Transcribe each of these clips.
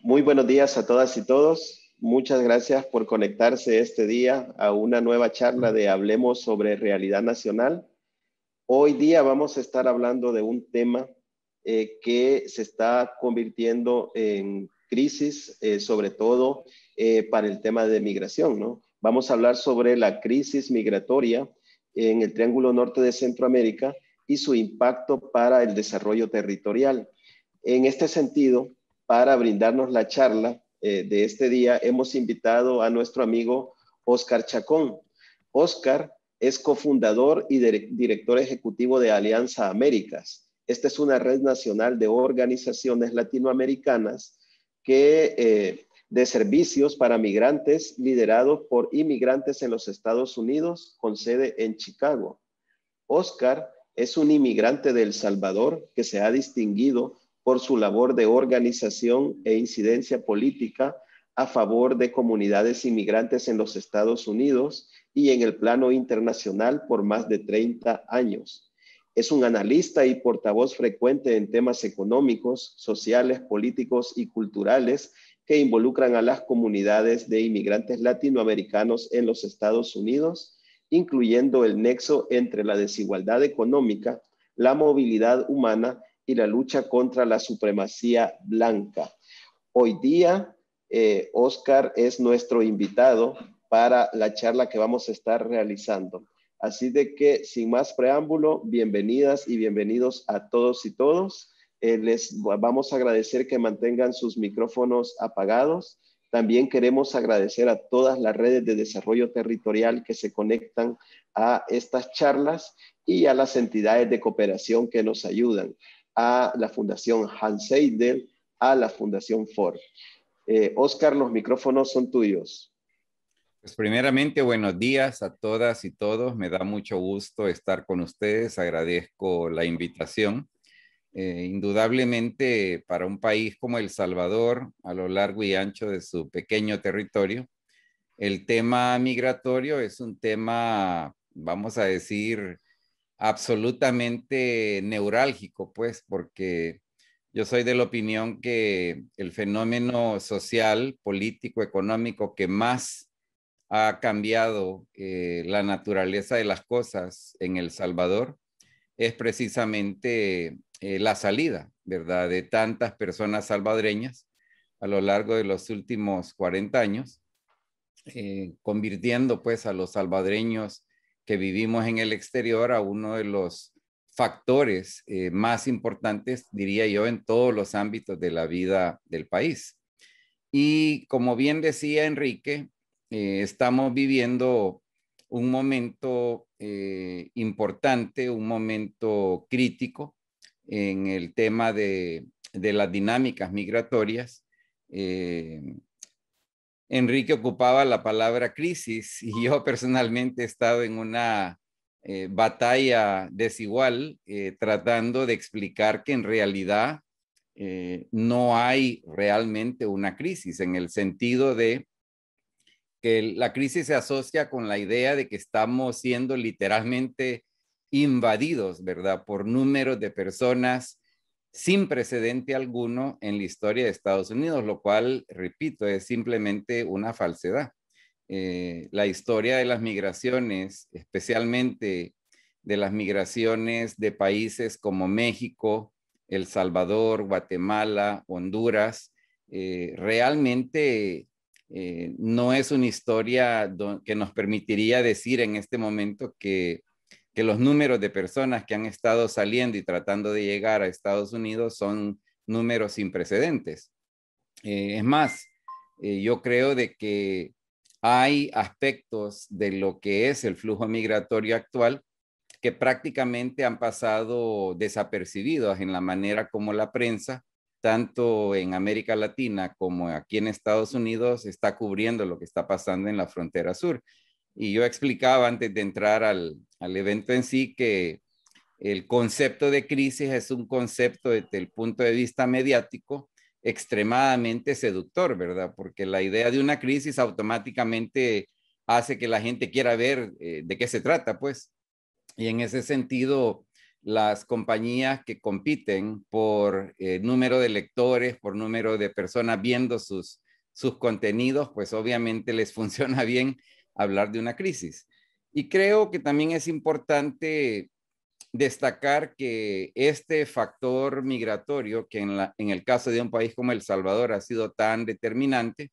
Muy buenos días a todas y todos. Muchas gracias por conectarse este día a una nueva charla de Hablemos sobre Realidad Nacional. Hoy día vamos a estar hablando de un tema eh, que se está convirtiendo en crisis, eh, sobre todo eh, para el tema de migración. ¿no? Vamos a hablar sobre la crisis migratoria en el Triángulo Norte de Centroamérica y su impacto para el desarrollo territorial. En este sentido, para brindarnos la charla eh, de este día, hemos invitado a nuestro amigo Oscar Chacón. Oscar es cofundador y director ejecutivo de Alianza Américas. Esta es una red nacional de organizaciones latinoamericanas que, eh, de servicios para migrantes liderados por inmigrantes en los Estados Unidos con sede en Chicago. Oscar es un inmigrante de El Salvador que se ha distinguido por su labor de organización e incidencia política a favor de comunidades inmigrantes en los Estados Unidos y en el plano internacional por más de 30 años. Es un analista y portavoz frecuente en temas económicos, sociales, políticos y culturales que involucran a las comunidades de inmigrantes latinoamericanos en los Estados Unidos, incluyendo el nexo entre la desigualdad económica, la movilidad humana y la lucha contra la supremacía blanca. Hoy día, eh, Oscar es nuestro invitado para la charla que vamos a estar realizando. Así de que, sin más preámbulo, bienvenidas y bienvenidos a todos y todos. Eh, les vamos a agradecer que mantengan sus micrófonos apagados. También queremos agradecer a todas las redes de desarrollo territorial que se conectan a estas charlas y a las entidades de cooperación que nos ayudan a la Fundación Hans Seidel, a la Fundación Ford. Eh, Oscar, los micrófonos son tuyos. Pues primeramente, buenos días a todas y todos. Me da mucho gusto estar con ustedes. Agradezco la invitación. Eh, indudablemente, para un país como El Salvador, a lo largo y ancho de su pequeño territorio, el tema migratorio es un tema, vamos a decir, absolutamente neurálgico, pues, porque yo soy de la opinión que el fenómeno social, político, económico que más ha cambiado eh, la naturaleza de las cosas en El Salvador es precisamente eh, la salida, ¿verdad?, de tantas personas salvadoreñas a lo largo de los últimos 40 años, eh, convirtiendo pues a los salvadoreños que vivimos en el exterior a uno de los factores eh, más importantes, diría yo, en todos los ámbitos de la vida del país. Y como bien decía Enrique, eh, estamos viviendo un momento eh, importante, un momento crítico en el tema de, las dinámicas migratorias. Enrique ocupaba la palabra crisis y yo personalmente he estado en una eh, batalla desigual eh, tratando de explicar que en realidad eh, no hay realmente una crisis en el sentido de que la crisis se asocia con la idea de que estamos siendo literalmente invadidos, ¿verdad? Por números de personas sin precedente alguno en la historia de Estados Unidos, lo cual, repito, es simplemente una falsedad. Eh, la historia de las migraciones, especialmente de las migraciones de países como México, El Salvador, Guatemala, Honduras, eh, realmente eh, no es una historia que nos permitiría decir en este momento que que los números de personas que han estado saliendo y tratando de llegar a Estados Unidos son números sin precedentes. Eh, es más, eh, yo creo de que hay aspectos de lo que es el flujo migratorio actual que prácticamente han pasado desapercibidos en la manera como la prensa, tanto en América Latina como aquí en Estados Unidos, está cubriendo lo que está pasando en la frontera sur. Y yo explicaba antes de entrar al, evento en sí que el concepto de crisis es un concepto desde el punto de vista mediático extremadamente seductor, ¿verdad? Porque la idea de una crisis automáticamente hace que la gente quiera ver eh, de qué se trata, pues. Y en ese sentido, las compañías que compiten por eh, número de lectores, por número de personas viendo sus, sus contenidos, pues obviamente les funciona bien hablar de una crisis. Y creo que también es importante destacar que este factor migratorio, que en, el caso de un país como El Salvador ha sido tan determinante,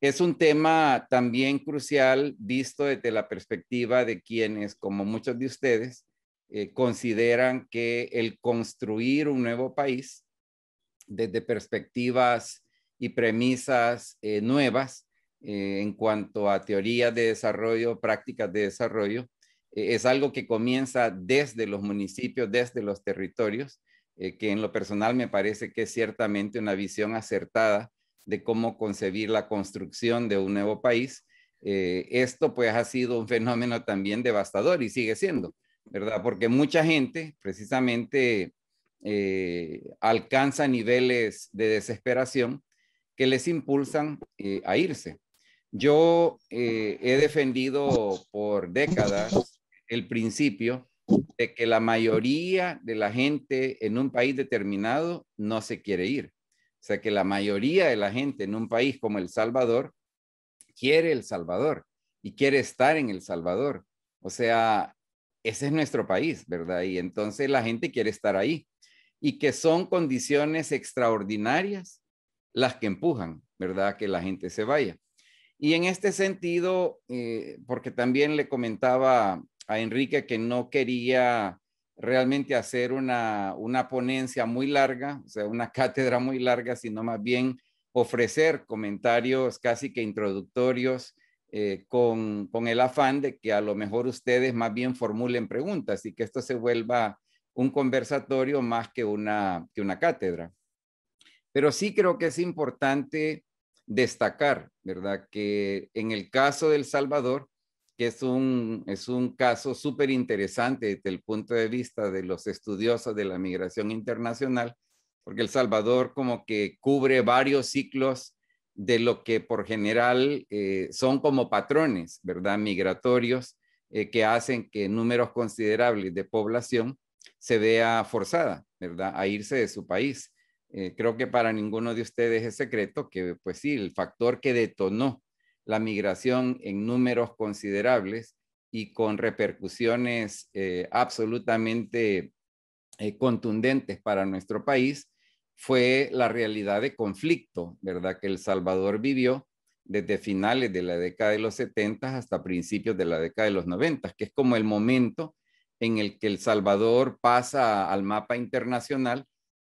es un tema también crucial visto desde la perspectiva de quienes, como muchos de ustedes, eh, consideran que el construir un nuevo país desde perspectivas y premisas eh, nuevas eh, en cuanto a teorías de desarrollo, prácticas de desarrollo, eh, es algo que comienza desde los municipios, desde los territorios, eh, que en lo personal me parece que es ciertamente una visión acertada de cómo concebir la construcción de un nuevo país. esto pues ha sido un fenómeno también devastador y sigue siendo, ¿verdad? Porque mucha gente precisamente alcanza niveles de desesperación que les impulsan a irse. Yo eh, he defendido por décadas el principio de que la mayoría de la gente en un país determinado no se quiere ir. O sea, que la mayoría de la gente en un país como El Salvador quiere El Salvador y quiere estar en El Salvador. O sea, ese es nuestro país, ¿verdad? Y entonces la gente quiere estar ahí y que son condiciones extraordinarias las que empujan, ¿verdad? Que la gente se vaya. Y en este sentido, eh, porque también le comentaba a Enrique que no quería realmente hacer una, una ponencia muy larga, o sea, una cátedra muy larga, sino más bien ofrecer comentarios casi que introductorios eh, con, con, el afán de que a lo mejor ustedes más bien formulen preguntas y que esto se vuelva un conversatorio más que una, que una cátedra. Pero sí creo que es importante destacar, ¿verdad? Que en el caso del Salvador, que es un, es un caso súper interesante desde el punto de vista de los estudiosos de la migración internacional, porque El Salvador como que cubre varios ciclos de lo que por general eh, son como patrones, ¿verdad? Migratorios eh, que hacen que números considerables de población se vea forzada, ¿verdad? A irse de su país. Eh, creo que para ninguno de ustedes es secreto que, pues sí, el factor que detonó la migración en números considerables y con repercusiones eh, absolutamente eh, contundentes para nuestro país fue la realidad de conflicto, ¿verdad? Que El Salvador vivió desde finales de la década de los 70 hasta principios de la década de los 90, que es como el momento en el que El Salvador pasa al mapa internacional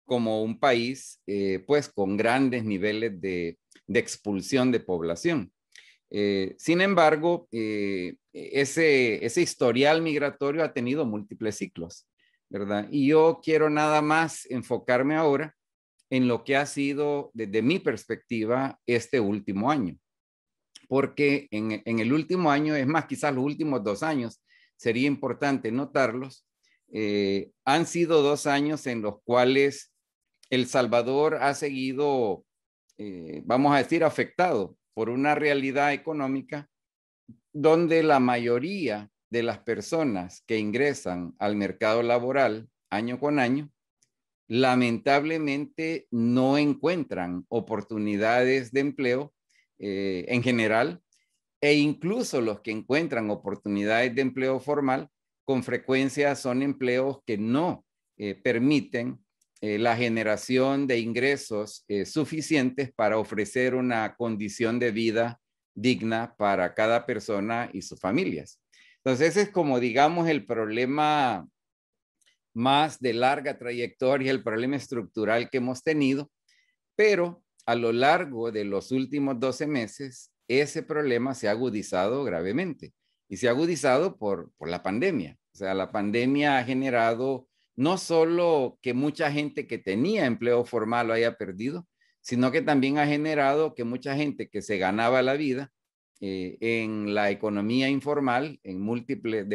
como un país eh, pues con grandes niveles de, expulsión de población. Eh, sin embargo, eh, ese, ese historial migratorio ha tenido múltiples ciclos, ¿verdad? Y yo quiero nada más enfocarme ahora en lo que ha sido, desde mi perspectiva, este último año. Porque en, el último año, es más, quizás los últimos dos años, sería importante notarlos, han sido dos años en los cuales el Salvador ha seguido, eh, vamos a decir, afectado por una realidad económica donde la mayoría de las personas que ingresan al mercado laboral año con año, lamentablemente no encuentran oportunidades de empleo eh, en general e incluso los que encuentran oportunidades de empleo formal con frecuencia son empleos que no eh, permiten eh, la generación de ingresos suficientes para ofrecer una condición de vida digna para cada persona y sus familias. Entonces, ese es como, digamos, el problema más de larga trayectoria, el problema estructural que hemos tenido, pero a lo largo de los últimos 12 meses, ese problema se ha agudizado gravemente y se ha agudizado por, por la pandemia. O sea, la pandemia ha generado no solo que mucha gente que tenía empleo formal lo haya perdido, sino que también ha generado que mucha gente que se ganaba la vida eh, en la economía informal de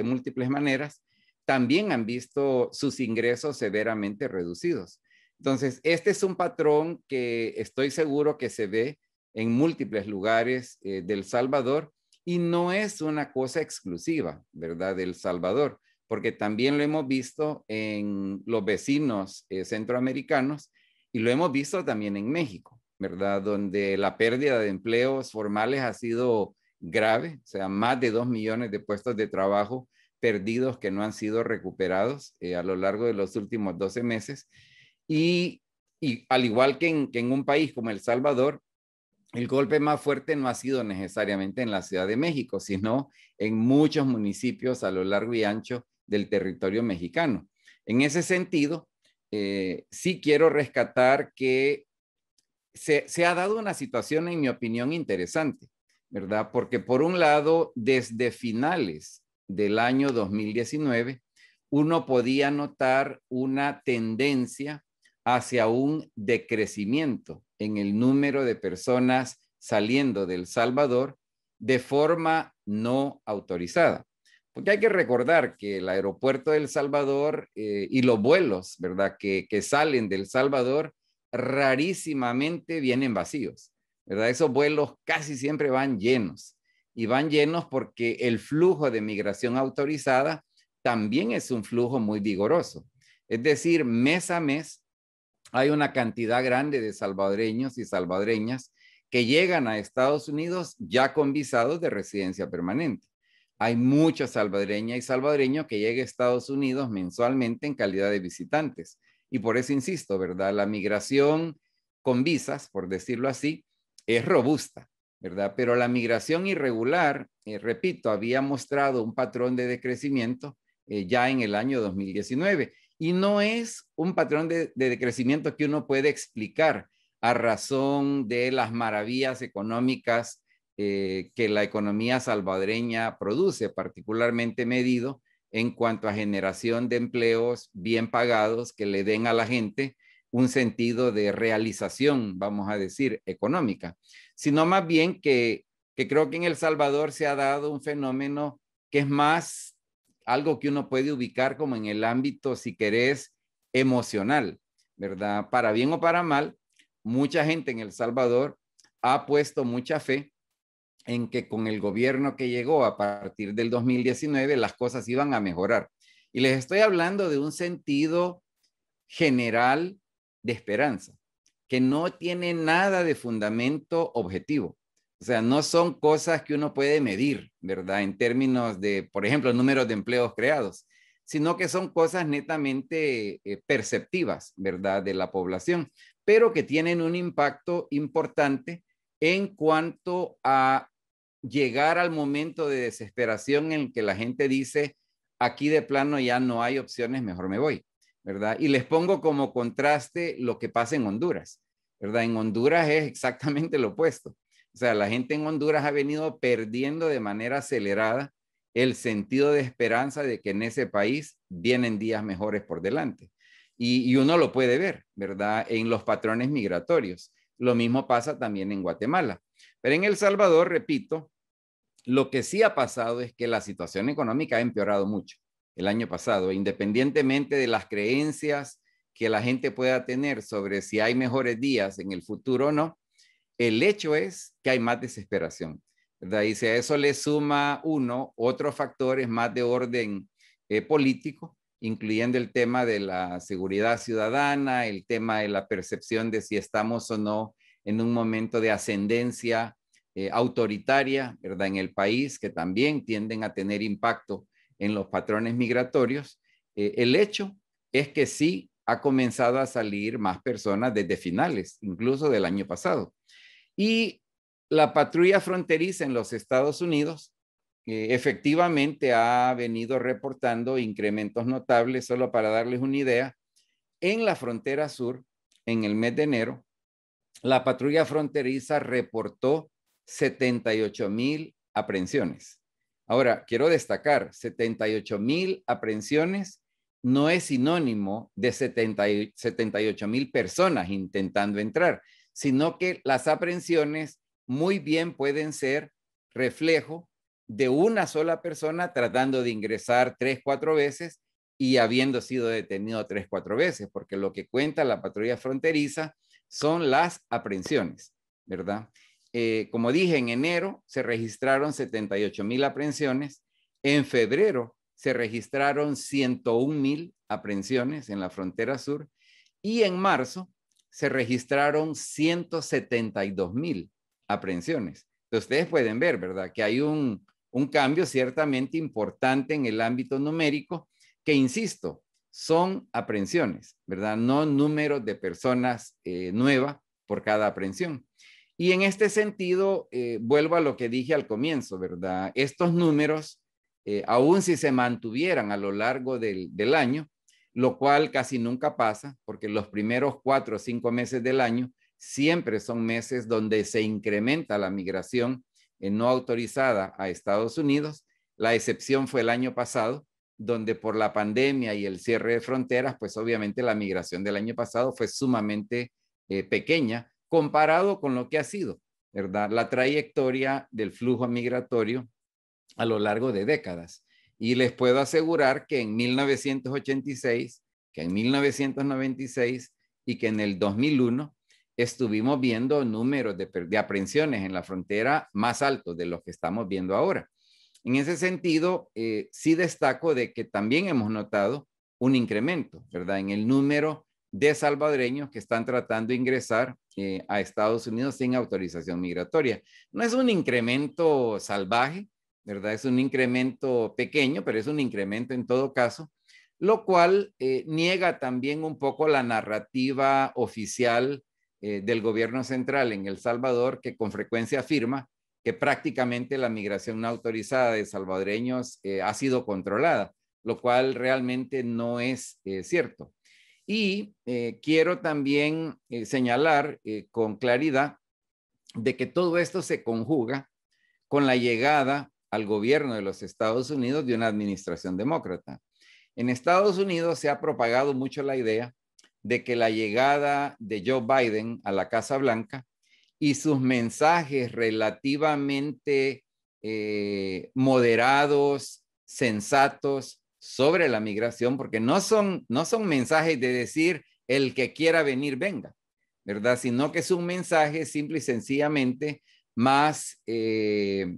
múltiples maneras, también han visto sus ingresos severamente reducidos. Entonces, este es un patrón que estoy seguro que se ve en múltiples lugares eh, del Salvador y no es una cosa exclusiva, ¿verdad?, del Salvador porque también lo hemos visto en los vecinos eh, centroamericanos y lo hemos visto también en México, ¿verdad? Donde la pérdida de empleos formales ha sido grave, o sea, más de dos millones de puestos de trabajo perdidos que no han sido recuperados eh, a lo largo de los últimos 12 meses. Y, al igual que en, que en un país como El Salvador, el golpe más fuerte no ha sido necesariamente en la Ciudad de México, sino en muchos municipios a lo largo y ancho del territorio mexicano. En ese sentido, eh, sí quiero rescatar que se, se ha dado una situación, en mi opinión, interesante, ¿verdad? Porque por un lado, desde finales del año 2019, uno podía notar una tendencia hacia un decrecimiento en el número de personas saliendo del Salvador de forma no autorizada. Porque hay que recordar que el aeropuerto de El Salvador eh, y los vuelos, ¿verdad? Que, salen del Salvador rarísimamente vienen vacíos, ¿verdad? Esos vuelos casi siempre van llenos y van llenos porque el flujo de migración autorizada también es un flujo muy vigoroso. Es decir, mes a mes hay una cantidad grande de salvadoreños y salvadoreñas que llegan a Estados Unidos ya con visados de residencia permanente hay mucha salvadoreña y salvadreño que llega a Estados Unidos mensualmente en calidad de visitantes. Y por eso insisto, ¿verdad? La migración con visas, por decirlo así, es robusta, ¿verdad? Pero la migración irregular, eh, repito, había mostrado un patrón de decrecimiento eh, ya en el año 2019. Y no es un patrón de, de decrecimiento que uno puede explicar a razón de las maravillas económicas eh, que la economía salvadoreña produce, particularmente medido en cuanto a generación de empleos bien pagados que le den a la gente un sentido de realización, vamos a decir, económica, sino más bien que, que creo que en El Salvador se ha dado un fenómeno que es más algo que uno puede ubicar como en el ámbito, si querés, emocional, ¿verdad? Para bien o para mal, mucha gente en El Salvador ha puesto mucha fe en que con el gobierno que llegó a partir del 2019 las cosas iban a mejorar. Y les estoy hablando de un sentido general de esperanza, que no tiene nada de fundamento objetivo. O sea, no son cosas que uno puede medir, ¿verdad? En términos de, por ejemplo, números de empleos creados, sino que son cosas netamente eh, perceptivas, ¿verdad? De la población, pero que tienen un impacto importante en cuanto a llegar al momento de desesperación en el que la gente dice, aquí de plano ya no hay opciones, mejor me voy, ¿verdad? Y les pongo como contraste lo que pasa en Honduras, ¿verdad? En Honduras es exactamente lo opuesto. O sea, la gente en Honduras ha venido perdiendo de manera acelerada el sentido de esperanza de que en ese país vienen días mejores por delante. Y, y uno lo puede ver, ¿verdad? En los patrones migratorios. Lo mismo pasa también en Guatemala. Pero en El Salvador, repito, lo que sí ha pasado es que la situación económica ha empeorado mucho el año pasado, independientemente de las creencias que la gente pueda tener sobre si hay mejores días en el futuro o no, el hecho es que hay más desesperación. Y si a eso le suma uno, otros factores más de orden eh, político, incluyendo el tema de la seguridad ciudadana, el tema de la percepción de si estamos o no en un momento de ascendencia eh, autoritaria, ¿verdad? En el país, que también tienden a tener impacto en los patrones migratorios. Eh, el hecho es que sí ha comenzado a salir más personas desde finales, incluso del año pasado. Y la patrulla fronteriza en los Estados Unidos eh, efectivamente ha venido reportando incrementos notables, solo para darles una idea, en la frontera sur, en el mes de enero, la patrulla fronteriza reportó 78 mil aprehensiones. Ahora, quiero destacar, 78 mil aprehensiones no es sinónimo de 70, 78 mil personas intentando entrar, sino que las aprehensiones muy bien pueden ser reflejo de una sola persona tratando de ingresar tres, cuatro veces y habiendo sido detenido tres, cuatro veces, porque lo que cuenta la patrulla fronteriza son las aprehensiones, ¿verdad? Eh, como dije, en enero se registraron 78 mil aprehensiones, en febrero se registraron 101 mil aprehensiones en la frontera sur y en marzo se registraron 172 mil aprehensiones. ustedes pueden ver, ¿verdad? Que hay un, cambio ciertamente importante en el ámbito numérico que, insisto, son aprehensiones, ¿verdad? No número de personas eh, nuevas por cada aprehensión. Y en este sentido, eh, vuelvo a lo que dije al comienzo, ¿verdad? Estos números, eh, aun si se mantuvieran a lo largo del, año, lo cual casi nunca pasa, porque los primeros cuatro o cinco meses del año siempre son meses donde se incrementa la migración eh, no autorizada a Estados Unidos. La excepción fue el año pasado, donde por la pandemia y el cierre de fronteras, pues obviamente la migración del año pasado fue sumamente pequeña comparado con lo que ha sido, ¿verdad? La trayectoria del flujo migratorio a lo largo de décadas. Y les puedo asegurar que en 1986, que en 1996 y que en el 2001 estuvimos viendo números de, de aprehensiones en la frontera más altos de los que estamos viendo ahora. En ese sentido, eh, sí destaco de que también hemos notado un incremento, ¿verdad? En el número de salvadoreños que están tratando de ingresar eh, a Estados Unidos sin autorización migratoria. No es un incremento salvaje, ¿verdad? Es un incremento pequeño, pero es un incremento en todo caso, lo cual eh, niega también un poco la narrativa oficial eh, del gobierno central en El Salvador, que con frecuencia afirma que prácticamente la migración no autorizada de salvadoreños ha sido controlada, lo cual realmente no es cierto. Y eh, quiero también eh, señalar eh, con claridad de que todo esto se conjuga con la llegada al gobierno de los Estados Unidos de una administración demócrata. En Estados Unidos se ha propagado mucho la idea de que la llegada de Joe Biden a la Casa Blanca y sus mensajes relativamente moderados, sensatos, sobre la migración, porque no son, no son mensajes de decir el que quiera venir, venga, ¿verdad? Sino que es un mensaje simple y sencillamente más, eh,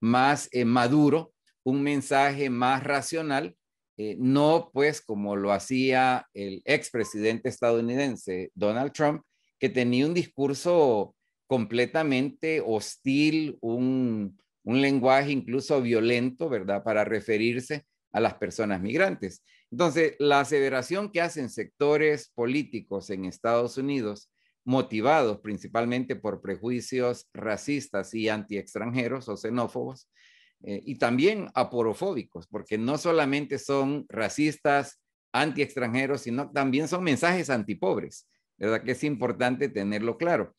más eh, maduro, un mensaje más racional, eh, no pues como lo hacía el expresidente estadounidense Donald Trump, que tenía un discurso completamente hostil, un lenguaje incluso violento, ¿verdad? Para referirse a las personas migrantes. Entonces, la aseveración que hacen sectores políticos en Estados Unidos, motivados principalmente por prejuicios racistas y antiextranjeros o xenófobos, eh, y también aporofóbicos, porque no solamente son racistas, antiextranjeros, sino también son mensajes antipobres, ¿verdad? Que es importante tenerlo claro.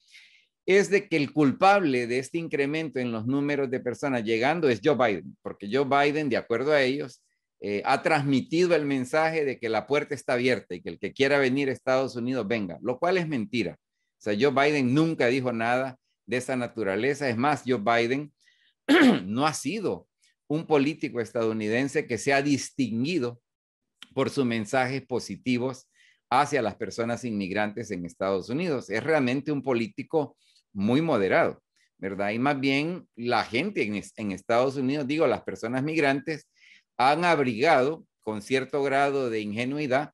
Es de que el culpable de este incremento en los números de personas llegando es Joe Biden, porque Joe Biden, de acuerdo a ellos, eh, ha transmitido el mensaje de que la puerta está abierta y que el que quiera venir a Estados Unidos venga, lo cual es mentira. O sea, Joe Biden nunca dijo nada de esa naturaleza. Es más, Joe Biden no ha sido un político estadounidense que se ha distinguido por sus mensajes positivos hacia las personas inmigrantes en Estados Unidos. Es realmente un político muy moderado, ¿verdad? Y más bien la gente en, en Estados Unidos, digo, las personas migrantes, han abrigado con cierto grado de ingenuidad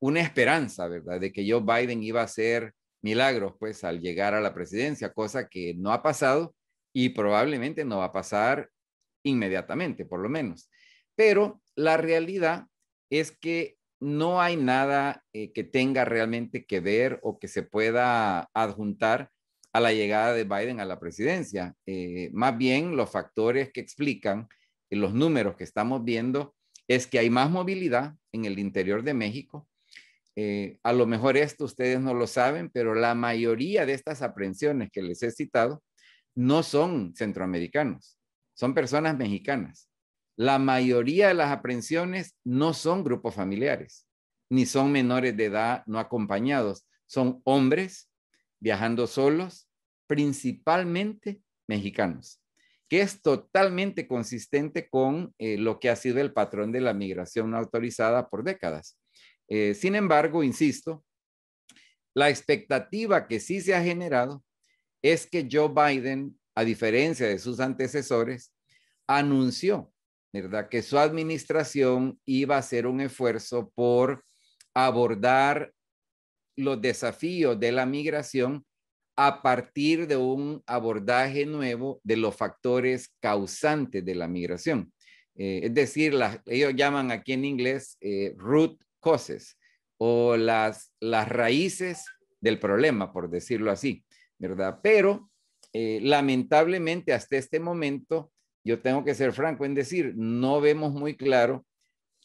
una esperanza, ¿verdad? De que Joe Biden iba a hacer milagros, pues, al llegar a la presidencia, cosa que no ha pasado y probablemente no va a pasar inmediatamente, por lo menos. Pero la realidad es que no hay nada eh, que tenga realmente que ver o que se pueda adjuntar a la llegada de Biden a la presidencia. Eh, más bien los factores que explican los números que estamos viendo es que hay más movilidad en el interior de México. Eh, a lo mejor esto ustedes no lo saben, pero la mayoría de estas aprehensiones que les he citado no son centroamericanos, son personas mexicanas. La mayoría de las aprehensiones no son grupos familiares, ni son menores de edad no acompañados, son hombres viajando solos, principalmente mexicanos que es totalmente consistente con eh, lo que ha sido el patrón de la migración autorizada por décadas. Eh, sin embargo, insisto, la expectativa que sí se ha generado es que Joe Biden, a diferencia de sus antecesores, anunció, ¿verdad?, que su administración iba a hacer un esfuerzo por abordar los desafíos de la migración a partir de un abordaje nuevo de los factores causantes de la migración. Eh, es decir, ellos llaman aquí en inglés eh, root causes o las, raíces del problema, por decirlo así, ¿verdad? Pero eh, lamentablemente hasta este momento, yo tengo que ser franco en decir, no vemos muy claro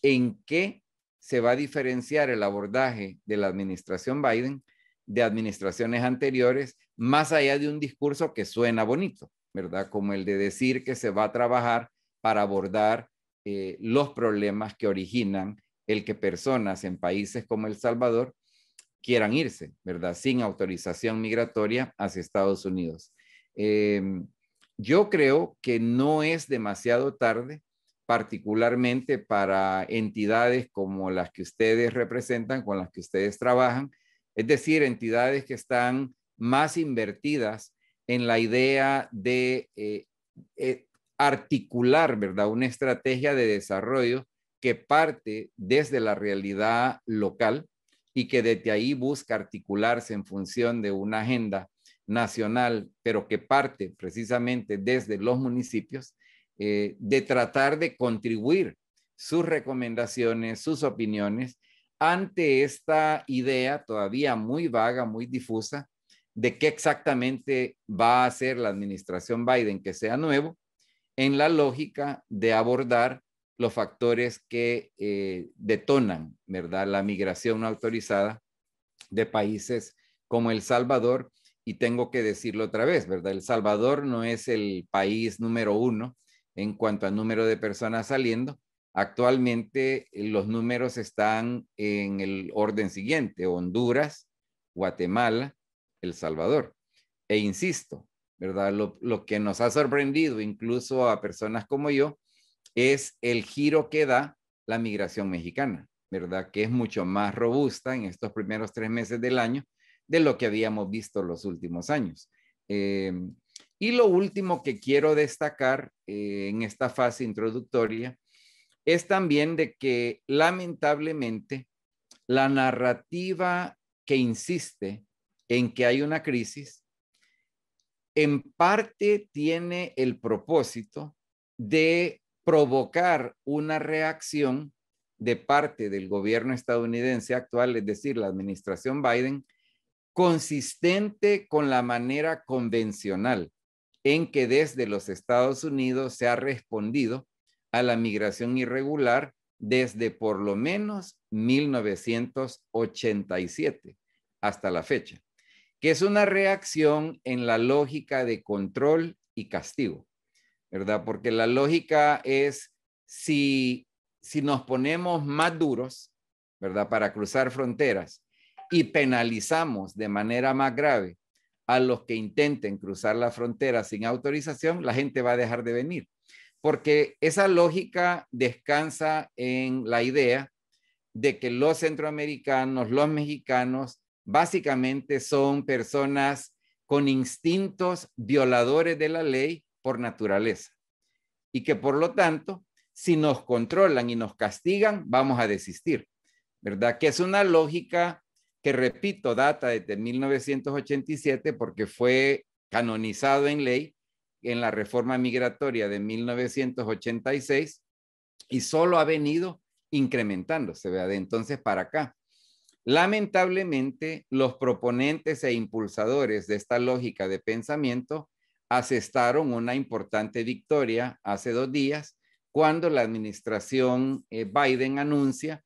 en qué se va a diferenciar el abordaje de la administración Biden de administraciones anteriores, más allá de un discurso que suena bonito, ¿verdad? Como el de decir que se va a trabajar para abordar eh, los problemas que originan el que personas en países como El Salvador quieran irse, ¿verdad? Sin autorización migratoria hacia Estados Unidos. Em, yo creo que no es demasiado tarde, particularmente para entidades como las que ustedes representan, con las que ustedes trabajan, es decir, entidades que están más invertidas en la idea de eh, eh, articular, ¿verdad?, una estrategia de desarrollo que parte desde la realidad local y que desde ahí busca articularse en función de una agenda nacional, pero que parte precisamente desde los municipios, eh, de tratar de contribuir sus recomendaciones, sus opiniones ante esta idea todavía muy vaga, muy difusa, de qué exactamente va a hacer la administración Biden que sea nuevo, en la lógica de abordar los factores que eh, detonan, ¿verdad?, la migración autorizada de países como El Salvador. Y tengo que decirlo otra vez, ¿verdad? El Salvador no es el país número uno en cuanto a número de personas saliendo, Actualmente eh, los números están en el orden siguiente, Honduras, Guatemala, El Salvador. E insisto, ¿verdad? Lo, que nos ha sorprendido incluso a personas como yo es el giro que da la migración mexicana, ¿verdad? Que es mucho más robusta en estos primeros tres meses del año de lo que habíamos visto los últimos años. Em, y lo último que quiero destacar eh, en esta fase introductoria es también de que lamentablemente la narrativa que insiste en que hay una crisis, en parte tiene el propósito de provocar una reacción de parte del gobierno estadounidense actual, es decir, la administración Biden, consistente con la manera convencional en que desde los Estados Unidos se ha respondido a la migración irregular desde por lo menos 1987 hasta la fecha, que es una reacción en la lógica de control y castigo, ¿verdad? Porque la lógica es si, si nos ponemos más duros, ¿verdad? Para cruzar fronteras y penalizamos de manera más grave a los que intenten cruzar la frontera sin autorización, la gente va a dejar de venir porque esa lógica descansa en la idea de que los centroamericanos, los mexicanos, básicamente son personas con instintos violadores de la ley por naturaleza. Y que por lo tanto, si nos controlan y nos castigan, vamos a desistir, ¿verdad? Que es una lógica que, repito, data desde 1987 porque fue canonizado en ley en la reforma migratoria de 1986 y solo ha venido incrementándose vea de entonces para acá. Lamentablemente, los proponentes e impulsadores de esta lógica de pensamiento asestaron una importante victoria hace dos días cuando la administración eh, Biden anuncia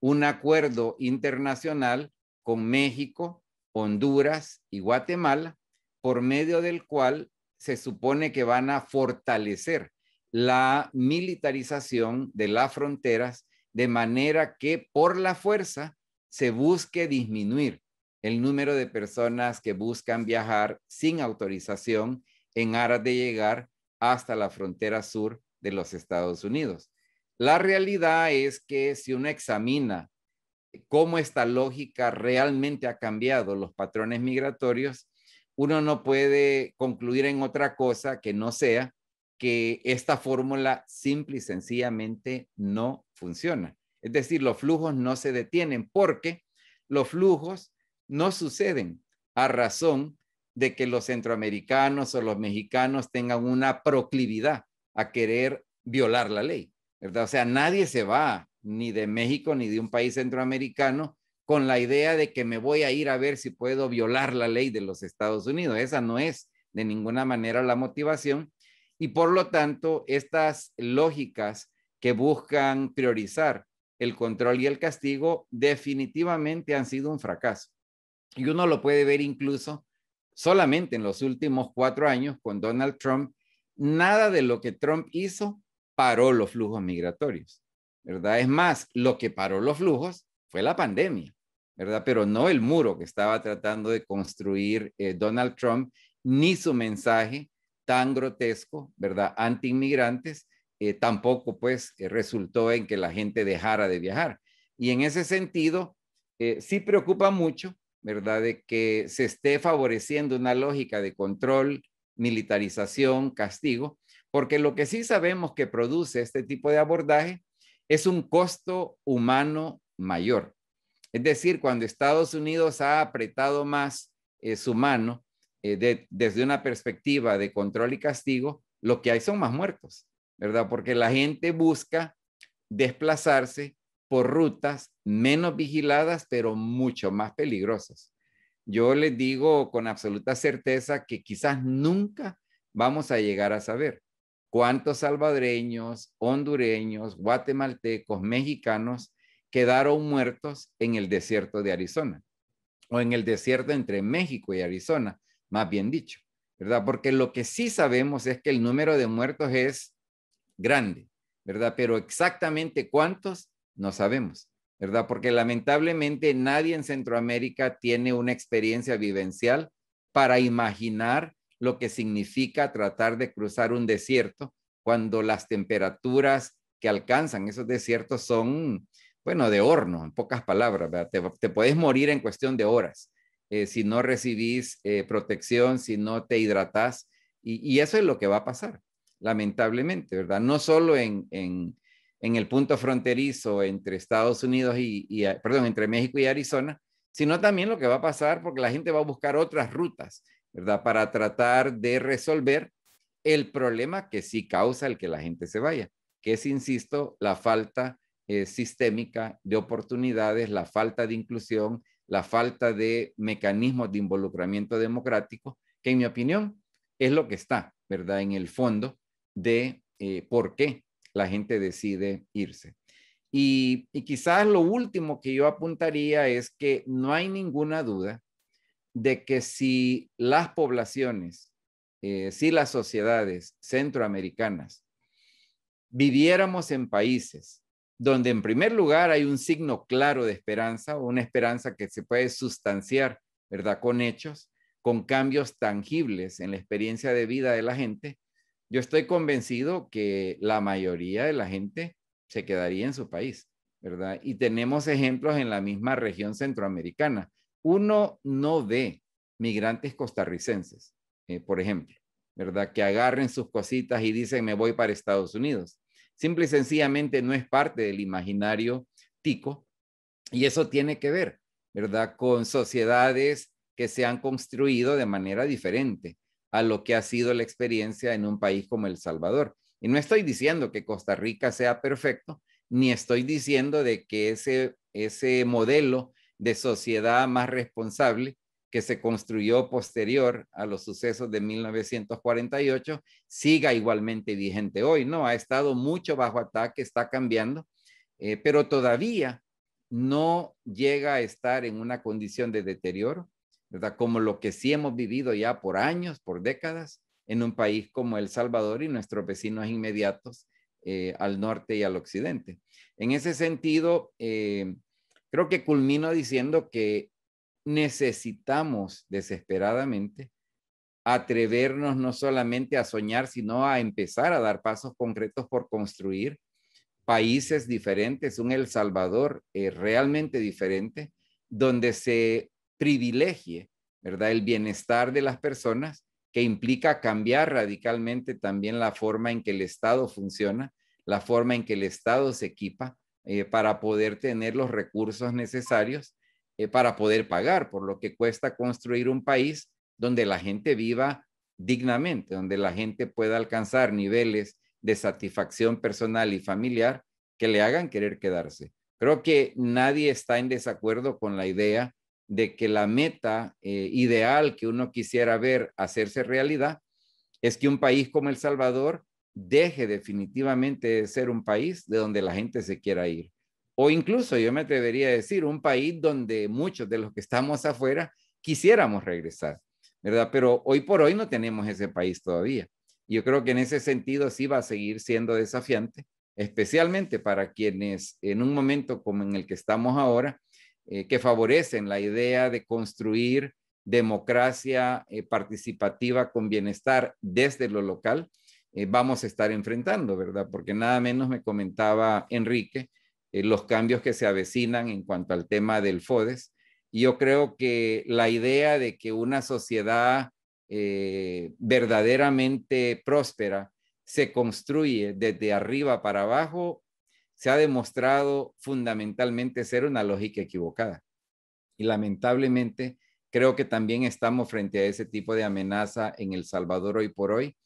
un acuerdo internacional con México, Honduras y Guatemala, por medio del cual se supone que van a fortalecer la militarización de las fronteras de manera que por la fuerza se busque disminuir el número de personas que buscan viajar sin autorización en aras de llegar hasta la frontera sur de los Estados Unidos. La realidad es que si uno examina cómo esta lógica realmente ha cambiado los patrones migratorios, uno no puede concluir en otra cosa que no sea que esta fórmula simple y sencillamente no funciona. Es decir, los flujos no se detienen porque los flujos no suceden a razón de que los centroamericanos o los mexicanos tengan una proclividad a querer violar la ley, ¿verdad? O sea, nadie se va ni de México ni de un país centroamericano con la idea de que me voy a ir a ver si puedo violar la ley de los Estados Unidos. Esa no es de ninguna manera la motivación. Y por lo tanto, estas lógicas que buscan priorizar el control y el castigo definitivamente han sido un fracaso. Y uno lo puede ver incluso solamente en los últimos cuatro años con Donald Trump. Nada de lo que Trump hizo paró los flujos migratorios, ¿verdad? Es más, lo que paró los flujos fue la pandemia, ¿verdad? Pero no el muro que estaba tratando de construir eh, Donald Trump, ni su mensaje tan grotesco, ¿verdad? Anti-inmigrantes, eh, tampoco pues eh, resultó en que la gente dejara de viajar. Y en ese sentido, sí preocupa mucho, ¿verdad? De que se esté favoreciendo una lógica de control, militarización, castigo, porque lo que sí sabemos que produce este tipo de abordaje es un costo humano mayor. Es decir, cuando Estados Unidos ha apretado más eh, su mano eh, desde una perspectiva de control y castigo, lo que hay son más muertos, ¿verdad? Porque la gente busca desplazarse por rutas menos vigiladas, pero mucho más peligrosas. Yo les digo con absoluta certeza que quizás nunca vamos a llegar a saber cuántos salvadoreños, hondureños, guatemaltecos, mexicanos quedaron muertos en el desierto de Arizona, o en el desierto entre México y Arizona, más bien dicho, ¿verdad? Porque lo que sí sabemos es que el número de muertos es grande, ¿verdad? Pero exactamente cuántos, no sabemos, ¿verdad? Porque lamentablemente nadie en Centroamérica tiene una experiencia vivencial para imaginar lo que significa tratar de cruzar un desierto cuando las temperaturas que alcanzan esos desiertos son bueno, de horno, en pocas palabras, Te, te puedes morir en cuestión de horas eh, si no recibís eh, protección, si no te hidratás. Y, eso es lo que va a pasar, lamentablemente, ¿verdad? No solo en, el punto fronterizo entre Estados Unidos y, y, ah, perdón, entre México y Arizona, sino también lo que va a pasar porque la gente va a buscar otras rutas, ¿verdad? Para tratar de resolver el problema que sí causa el que la gente se vaya, que es, insisto, la falta sistémica de oportunidades, la falta de inclusión, la falta de mecanismos de involucramiento democrático, que en mi opinión es lo que está, ¿verdad? En el fondo de eh, por qué la gente decide irse. Y, quizás lo último que yo apuntaría es que no hay ninguna duda de que si las poblaciones, eh, si las sociedades centroamericanas viviéramos en países donde en primer lugar hay un signo claro de esperanza, una esperanza que se puede sustanciar, ¿verdad? Con hechos, con cambios tangibles en la experiencia de vida de la gente. Yo estoy convencido que la mayoría de la gente se quedaría en su país, ¿verdad? Y tenemos ejemplos en la misma región centroamericana. Uno no ve migrantes costarricenses, eh, por ejemplo, ¿verdad? Que agarren sus cositas y dicen, me voy para Estados Unidos. Simple y sencillamente no es parte del imaginario tico y eso tiene que ver, ¿verdad? Con sociedades que se han construido de manera diferente a lo que ha sido la experiencia en un país como El Salvador. Y no estoy diciendo que Costa Rica sea perfecto, ni estoy diciendo de que ese, ese modelo de sociedad más responsable que se construyó posterior a los sucesos de 1948 siga igualmente vigente hoy. No, ha estado mucho bajo ataque, está cambiando, eh, pero todavía no llega a estar en una condición de deterioro, ¿verdad? Como lo que sí hemos vivido ya por años, por décadas, en un país como El Salvador y nuestros vecinos inmediatos eh, al norte y al occidente. En ese sentido, eh, creo que culmino diciendo que necesitamos desesperadamente atrevernos no solamente a soñar, sino a empezar a dar pasos concretos por construir países diferentes, un El Salvador eh, realmente diferente, donde se privilegie, ¿verdad?, el bienestar de las personas, que implica cambiar radicalmente también la forma en que el Estado funciona, la forma en que el Estado se equipa eh, para poder tener los recursos necesarios eh, para poder pagar por lo que cuesta construir un país donde la gente viva dignamente, donde la gente pueda alcanzar niveles de satisfacción personal y familiar que le hagan querer quedarse. Creo que nadie está en desacuerdo con la idea de que la meta eh, ideal que uno quisiera ver hacerse realidad es que un país como El Salvador deje definitivamente de ser un país de donde la gente se quiera ir o incluso yo me atrevería a decir un país donde muchos de los que estamos afuera quisiéramos regresar, ¿verdad? Pero hoy por hoy no tenemos ese país todavía. Yo creo que en ese sentido sí va a seguir siendo desafiante, especialmente para quienes en un momento como en el que estamos ahora, eh, que favorecen la idea de construir democracia eh, participativa con bienestar desde lo local, eh, vamos a estar enfrentando, ¿verdad? Porque nada menos me comentaba Enrique eh, los cambios que se avecinan en cuanto al tema del FODES. yo creo que la idea de que una sociedad eh, verdaderamente próspera se construye desde arriba para abajo se ha demostrado fundamentalmente ser una lógica equivocada. Y lamentablemente creo que también estamos frente a ese tipo de amenaza en El Salvador hoy por hoy,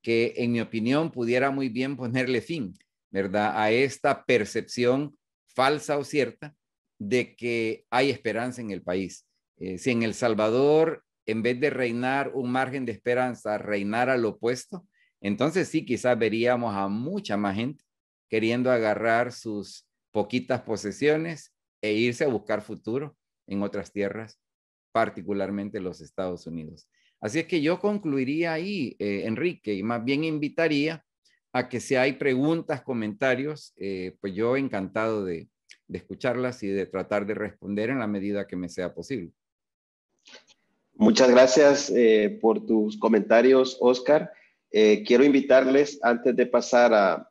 que en mi opinión pudiera muy bien ponerle fin ¿verdad? A esta percepción falsa o cierta de que hay esperanza en el país. Eh, si en El Salvador, en vez de reinar un margen de esperanza, reinara lo opuesto, entonces sí, quizás veríamos a mucha más gente queriendo agarrar sus poquitas posesiones e irse a buscar futuro en otras tierras, particularmente los Estados Unidos. Así es que yo concluiría ahí, eh, Enrique, y más bien invitaría a que si hay preguntas, comentarios, eh, pues yo encantado de, escucharlas y de tratar de responder en la medida que me sea posible. Muchas gracias eh, por tus comentarios, Oscar. Eh, quiero invitarles, antes de pasar a,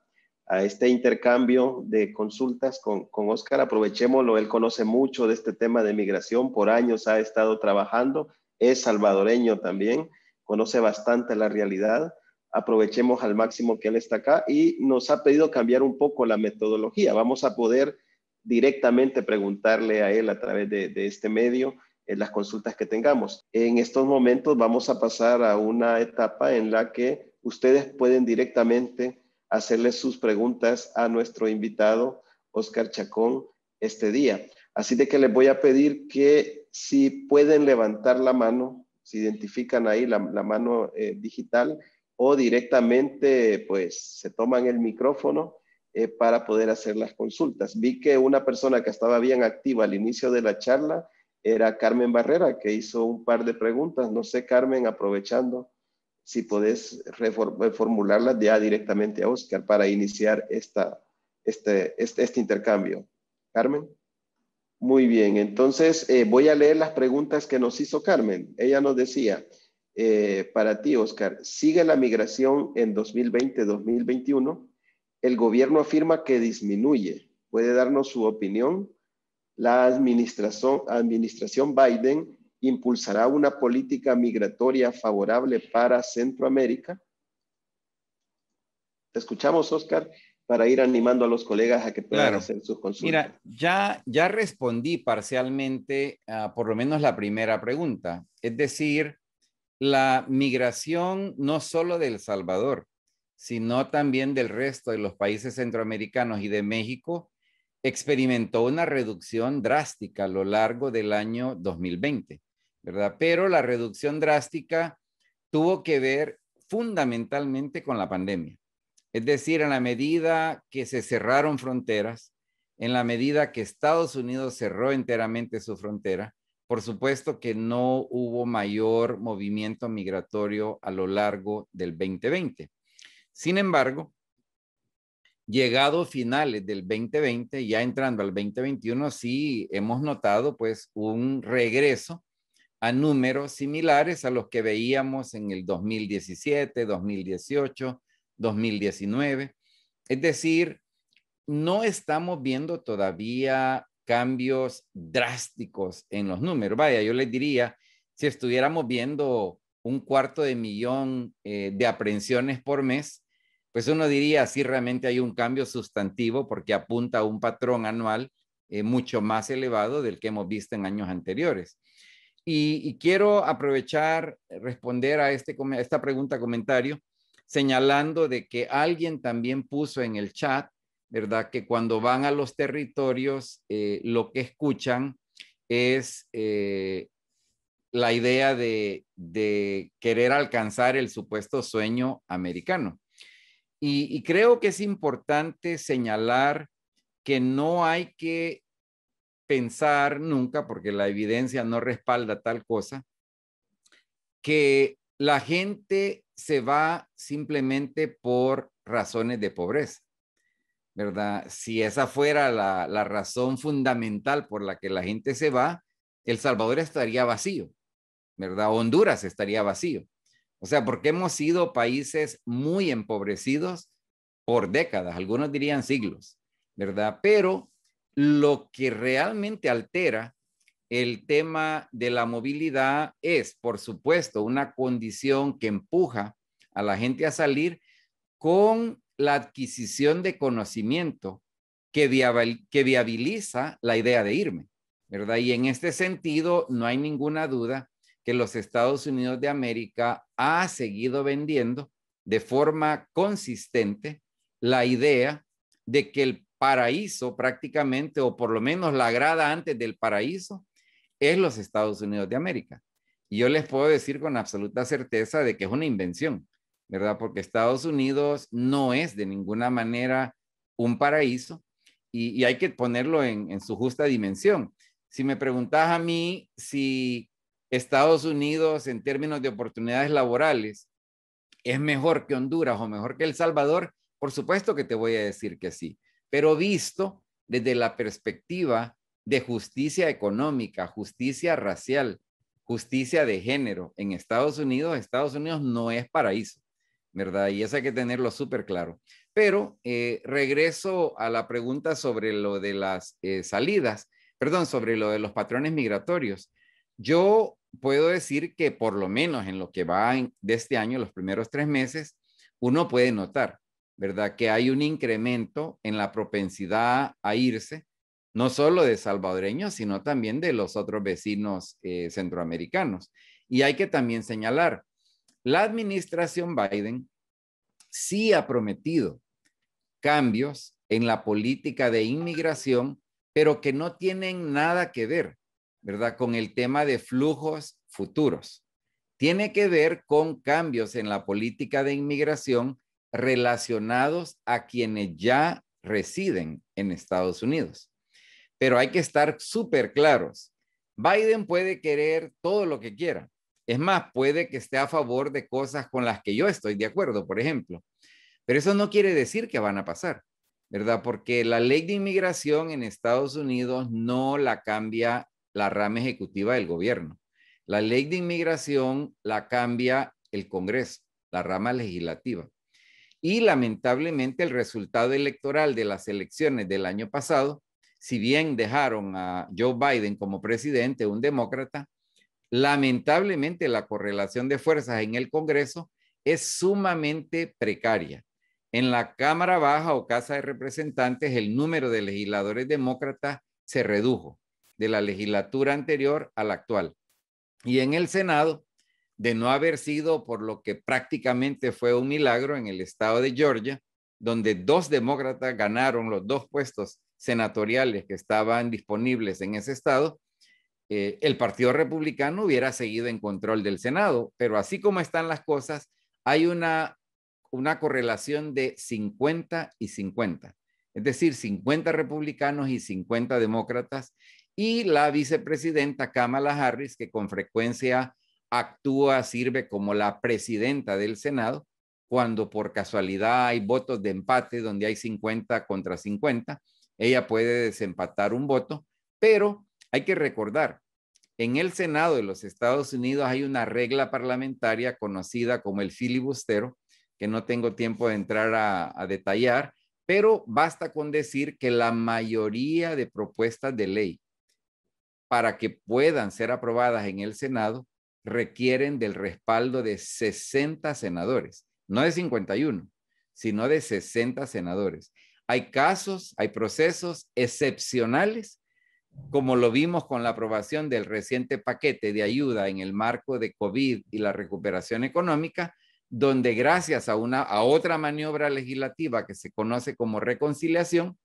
este intercambio de consultas con, con, Oscar, aprovechémoslo. Él conoce mucho de este tema de migración, por años ha estado trabajando, es salvadoreño también, conoce bastante la realidad aprovechemos al máximo que él está acá y nos ha pedido cambiar un poco la metodología. Vamos a poder directamente preguntarle a él a través de, este medio en eh, las consultas que tengamos. En estos momentos vamos a pasar a una etapa en la que ustedes pueden directamente hacerle sus preguntas a nuestro invitado, Oscar Chacón, este día. Así de que les voy a pedir que si pueden levantar la mano, si identifican ahí la, mano eh, digital, o directamente pues se toman el micrófono eh, para poder hacer las consultas. Vi que una persona que estaba bien activa al inicio de la charla era Carmen Barrera, que hizo un par de preguntas. No sé, Carmen, aprovechando, si podés reformularlas ya directamente a Oscar para iniciar esta, este, este, este intercambio. Carmen. Muy bien, entonces eh, voy a leer las preguntas que nos hizo Carmen. Ella nos decía, eh, para ti, Oscar. Sigue la migración en 2020-2021. El gobierno afirma que disminuye. ¿Puede darnos su opinión? La administración, Biden impulsará una política migratoria favorable para Centroamérica. Te escuchamos, Oscar, para ir animando a los colegas a que puedan hacer sus consultas. Mira, ya, ya respondí parcialmente a por lo menos la primera pregunta. Es decir, la migración no solo del El Salvador, sino también del resto de los países centroamericanos y de México, experimentó una reducción drástica a lo largo del año 2020, ¿verdad? Pero la reducción drástica tuvo que ver fundamentalmente con la pandemia. Es decir, en la medida que se cerraron fronteras, en la medida que Estados Unidos cerró enteramente su frontera, por supuesto que no hubo mayor movimiento migratorio a lo largo del 2020. Sin embargo, llegado finales del 2020, ya entrando al 2021, sí hemos notado pues un regreso a números similares a los que veíamos en el 2017, 2018, 2019. Es decir, no estamos viendo todavía cambios drásticos en los números. Vaya, yo les diría, si estuviéramos viendo un cuarto de millón eh, de aprehensiones por mes, pues uno diría si sí, realmente hay un cambio sustantivo porque apunta a un patrón anual eh, mucho más elevado del que hemos visto en años anteriores. Y, quiero aprovechar, responder a, este, a esta pregunta, comentario, señalando de que alguien también puso en el chat ¿verdad? Que cuando van a los territorios, eh, lo que escuchan es eh, la idea de, querer alcanzar el supuesto sueño americano. y creo que es importante señalar que no hay que pensar nunca, porque la evidencia no respalda tal cosa, que la gente se va simplemente por razones de pobreza. ¿verdad? Si esa fuera la, razón fundamental por la que la gente se va, El Salvador estaría vacío, ¿verdad? Honduras estaría vacío. O sea, porque hemos sido países muy empobrecidos por décadas, algunos dirían siglos, ¿verdad? Pero lo que realmente altera el tema de la movilidad es, por supuesto, una condición que empuja a la gente a salir con la adquisición de conocimiento que, viabiliza la idea de irme, ¿verdad? Y en este sentido, no hay ninguna duda que los Estados Unidos de América ha seguido vendiendo de forma consistente la idea de que el paraíso prácticamente, o por lo menos la grada antes del paraíso, es los Estados Unidos de América. Y yo les puedo decir con absoluta certeza de que es una invención. ¿verdad? Porque Estados Unidos no es de ninguna manera un paraíso y, hay que ponerlo en, su justa dimensión. Si me preguntas a mí si Estados Unidos en términos de oportunidades laborales es mejor que Honduras o mejor que El Salvador, por supuesto que te voy a decir que sí, pero visto desde la perspectiva de justicia económica, justicia racial, justicia de género en Estados Unidos, Estados Unidos no es paraíso. ¿verdad? Y eso hay que tenerlo súper claro. Pero eh, regreso a la pregunta sobre lo de las eh, salidas, perdón, sobre lo de los patrones migratorios. Yo puedo decir que por lo menos en lo que va de este año, los primeros tres meses, uno puede notar, ¿verdad? Que hay un incremento en la propensidad a irse, no solo de salvadoreños, sino también de los otros vecinos eh, centroamericanos. Y hay que también señalar, la administración Biden sí ha prometido cambios en la política de inmigración, pero que no tienen nada que ver, ¿verdad?, con el tema de flujos futuros. Tiene que ver con cambios en la política de inmigración relacionados a quienes ya residen en Estados Unidos. Pero hay que estar súper claros. Biden puede querer todo lo que quiera, es más, puede que esté a favor de cosas con las que yo estoy de acuerdo, por ejemplo. Pero eso no quiere decir que van a pasar, ¿verdad? Porque la ley de inmigración en Estados Unidos no la cambia la rama ejecutiva del gobierno. La ley de inmigración la cambia el Congreso, la rama legislativa. Y lamentablemente el resultado electoral de las elecciones del año pasado, si bien dejaron a Joe Biden como presidente, un demócrata, Lamentablemente, la correlación de fuerzas en el Congreso es sumamente precaria. En la Cámara Baja o Casa de Representantes, el número de legisladores demócratas se redujo de la legislatura anterior a la actual. Y en el Senado, de no haber sido por lo que prácticamente fue un milagro en el estado de Georgia, donde dos demócratas ganaron los dos puestos senatoriales que estaban disponibles en ese estado, eh, el Partido Republicano hubiera seguido en control del Senado, pero así como están las cosas, hay una, una correlación de 50 y 50, es decir, 50 republicanos y 50 demócratas, y la vicepresidenta Kamala Harris, que con frecuencia actúa, sirve como la presidenta del Senado, cuando por casualidad hay votos de empate donde hay 50 contra 50, ella puede desempatar un voto, pero hay que recordar, en el Senado de los Estados Unidos hay una regla parlamentaria conocida como el filibustero, que no tengo tiempo de entrar a, detallar, pero basta con decir que la mayoría de propuestas de ley para que puedan ser aprobadas en el Senado requieren del respaldo de 60 senadores, no de 51, sino de 60 senadores. Hay casos, hay procesos excepcionales como lo vimos con la aprobación del reciente paquete de ayuda en el marco de COVID y la recuperación económica, donde gracias a, una, a otra maniobra legislativa que se conoce como reconciliación,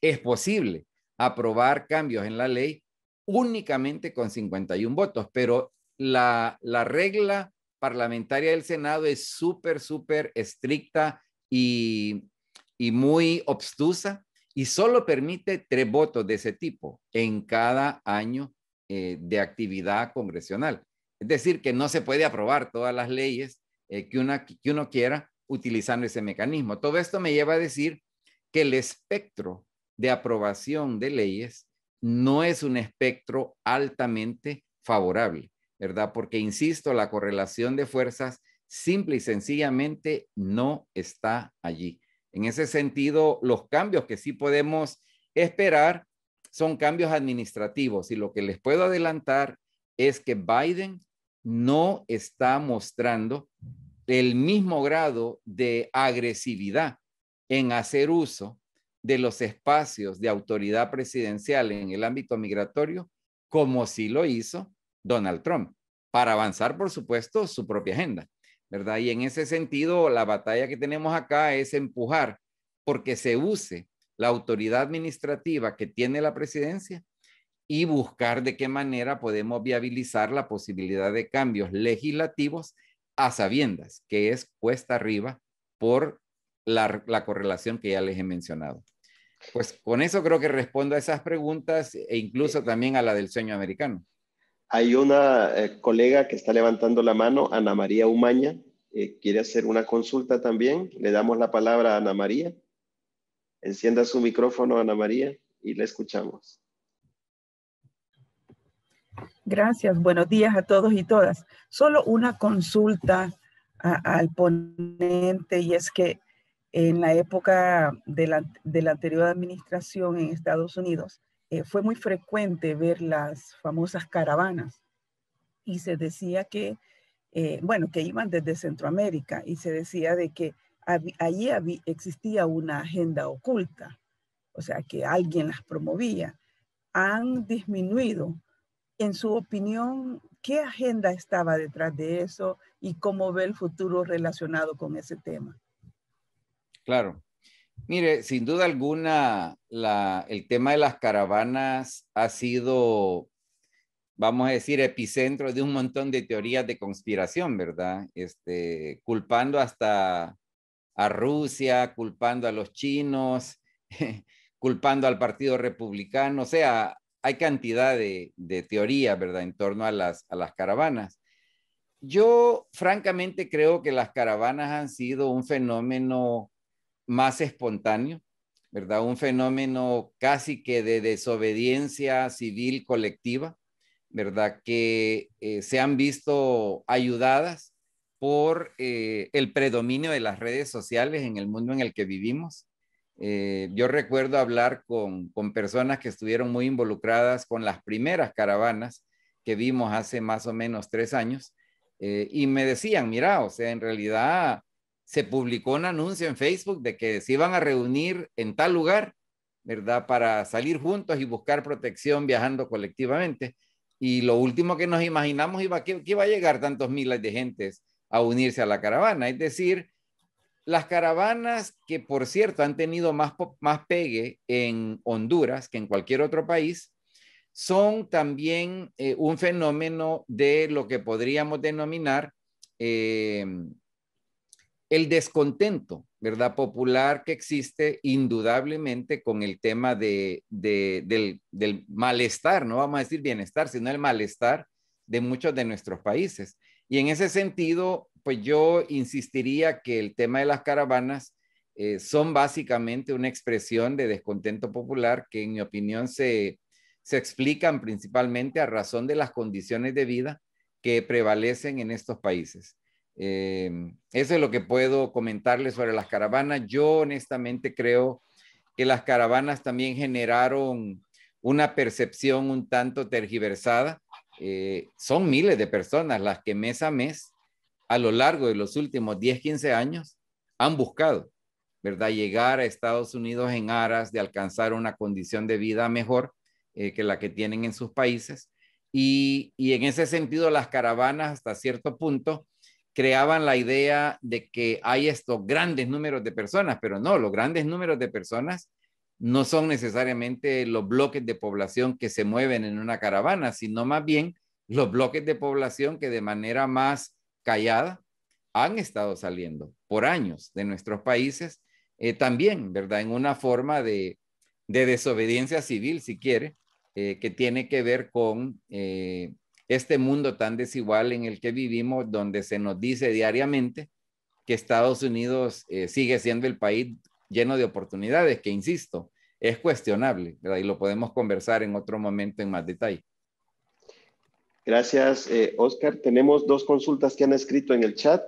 es posible aprobar cambios en la ley únicamente con 51 votos, pero la, regla parlamentaria del Senado es súper, súper estricta y, y muy obstusa y solo permite tres votos de ese tipo en cada año eh, de actividad congresional. Es decir, que no se puede aprobar todas las leyes eh, que, que uno quiera utilizando ese mecanismo. Todo esto me lleva a decir que el espectro de aprobación de leyes no es un espectro altamente favorable, ¿verdad? Porque, insisto, la correlación de fuerzas simple y sencillamente no está allí. En ese sentido, los cambios que sí podemos esperar son cambios administrativos y lo que les puedo adelantar es que Biden no está mostrando el mismo grado de agresividad en hacer uso de los espacios de autoridad presidencial en el ámbito migratorio como sí lo hizo Donald Trump, para avanzar, por supuesto, su propia agenda. ¿verdad? Y en ese sentido, la batalla que tenemos acá es empujar porque se use la autoridad administrativa que tiene la presidencia y buscar de qué manera podemos viabilizar la posibilidad de cambios legislativos a sabiendas, que es cuesta arriba por la, la correlación que ya les he mencionado. Pues con eso creo que respondo a esas preguntas e incluso también a la del sueño americano. Hay una eh, colega que está levantando la mano, Ana María Umaña, eh, quiere hacer una consulta también. Le damos la palabra a Ana María. Encienda su micrófono, Ana María, y la escuchamos. Gracias. Buenos días a todos y todas. Solo una consulta al ponente y es que en la época de la anterior administración en Estados Unidos, eh, fue muy frecuente ver las famosas caravanas y se decía que, eh, bueno, que iban desde Centroamérica y se decía de que allí existía una agenda oculta, o sea, que alguien las promovía. Han disminuido. En su opinión, ¿qué agenda estaba detrás de eso y cómo ve el futuro relacionado con ese tema? Claro. Mire, sin duda alguna, el tema de las caravanas ha sido, vamos a decir, epicentro de un montón de teorías de conspiración, ¿verdad? Este, culpando hasta a Rusia, culpando a los chinos, culpando al Partido Republicano, o sea, hay cantidad de, teorías, ¿verdad?, en torno a las caravanas. Yo francamente creo que las caravanas han sido un fenómeno más espontáneo, ¿verdad? Un fenómeno casi que de desobediencia civil colectiva, ¿verdad? Que eh, se han visto ayudadas por eh, el predominio de las redes sociales en el mundo en el que vivimos. Eh, yo recuerdo hablar con, personas que estuvieron muy involucradas con las primeras caravanas que vimos hace más o menos tres años, y me decían, mira, o sea, en realidad se publicó un anuncio en Facebook de que se iban a reunir en tal lugar, ¿verdad? Para salir juntos y buscar protección viajando colectivamente. Y lo último que nos imaginamos iba que, iba a llegar tantos miles de gentes a unirse a la caravana. Es decir, las caravanas que, por cierto, han tenido más, más pegue en Honduras que en cualquier otro país, son también eh, un fenómeno de lo que podríamos denominar eh, el descontento, ¿verdad? Popular que existe indudablemente con el tema del, malestar, no vamos a decir bienestar, sino el malestar de muchos de nuestros países. Y en ese sentido, pues yo insistiría que el tema de las caravanas eh, son básicamente una expresión de descontento popular que en mi opinión se, se explican principalmente a razón de las condiciones de vida que prevalecen en estos países. Em, eso es lo que puedo comentarles sobre las caravanas. Yo honestamente creo que las caravanas también generaron una percepción un tanto tergiversada. Eh, son miles de personas las que mes a mes, a lo largo de los últimos 10, 15 años, han buscado, ¿verdad? Llegar a Estados Unidos en aras de alcanzar una condición de vida mejor eh, que la que tienen en sus países. y en ese sentido, las caravanas hasta cierto punto creaban la idea de que hay estos grandes números de personas, pero no, los grandes números de personas no son necesariamente los bloques de población que se mueven en una caravana, sino más bien los bloques de población que de manera más callada han estado saliendo por años de nuestros países, eh, también, ¿verdad? En una forma de, desobediencia civil, si quiere, eh, que tiene que ver con eh, este mundo tan desigual en el que vivimos, donde se nos dice diariamente que Estados Unidos eh, sigue siendo el país lleno de oportunidades, que insisto, es cuestionable, ¿verdad? Y lo podemos conversar en otro momento en más detalle. Gracias, eh, Oscar. Tenemos dos consultas que han escrito en el chat.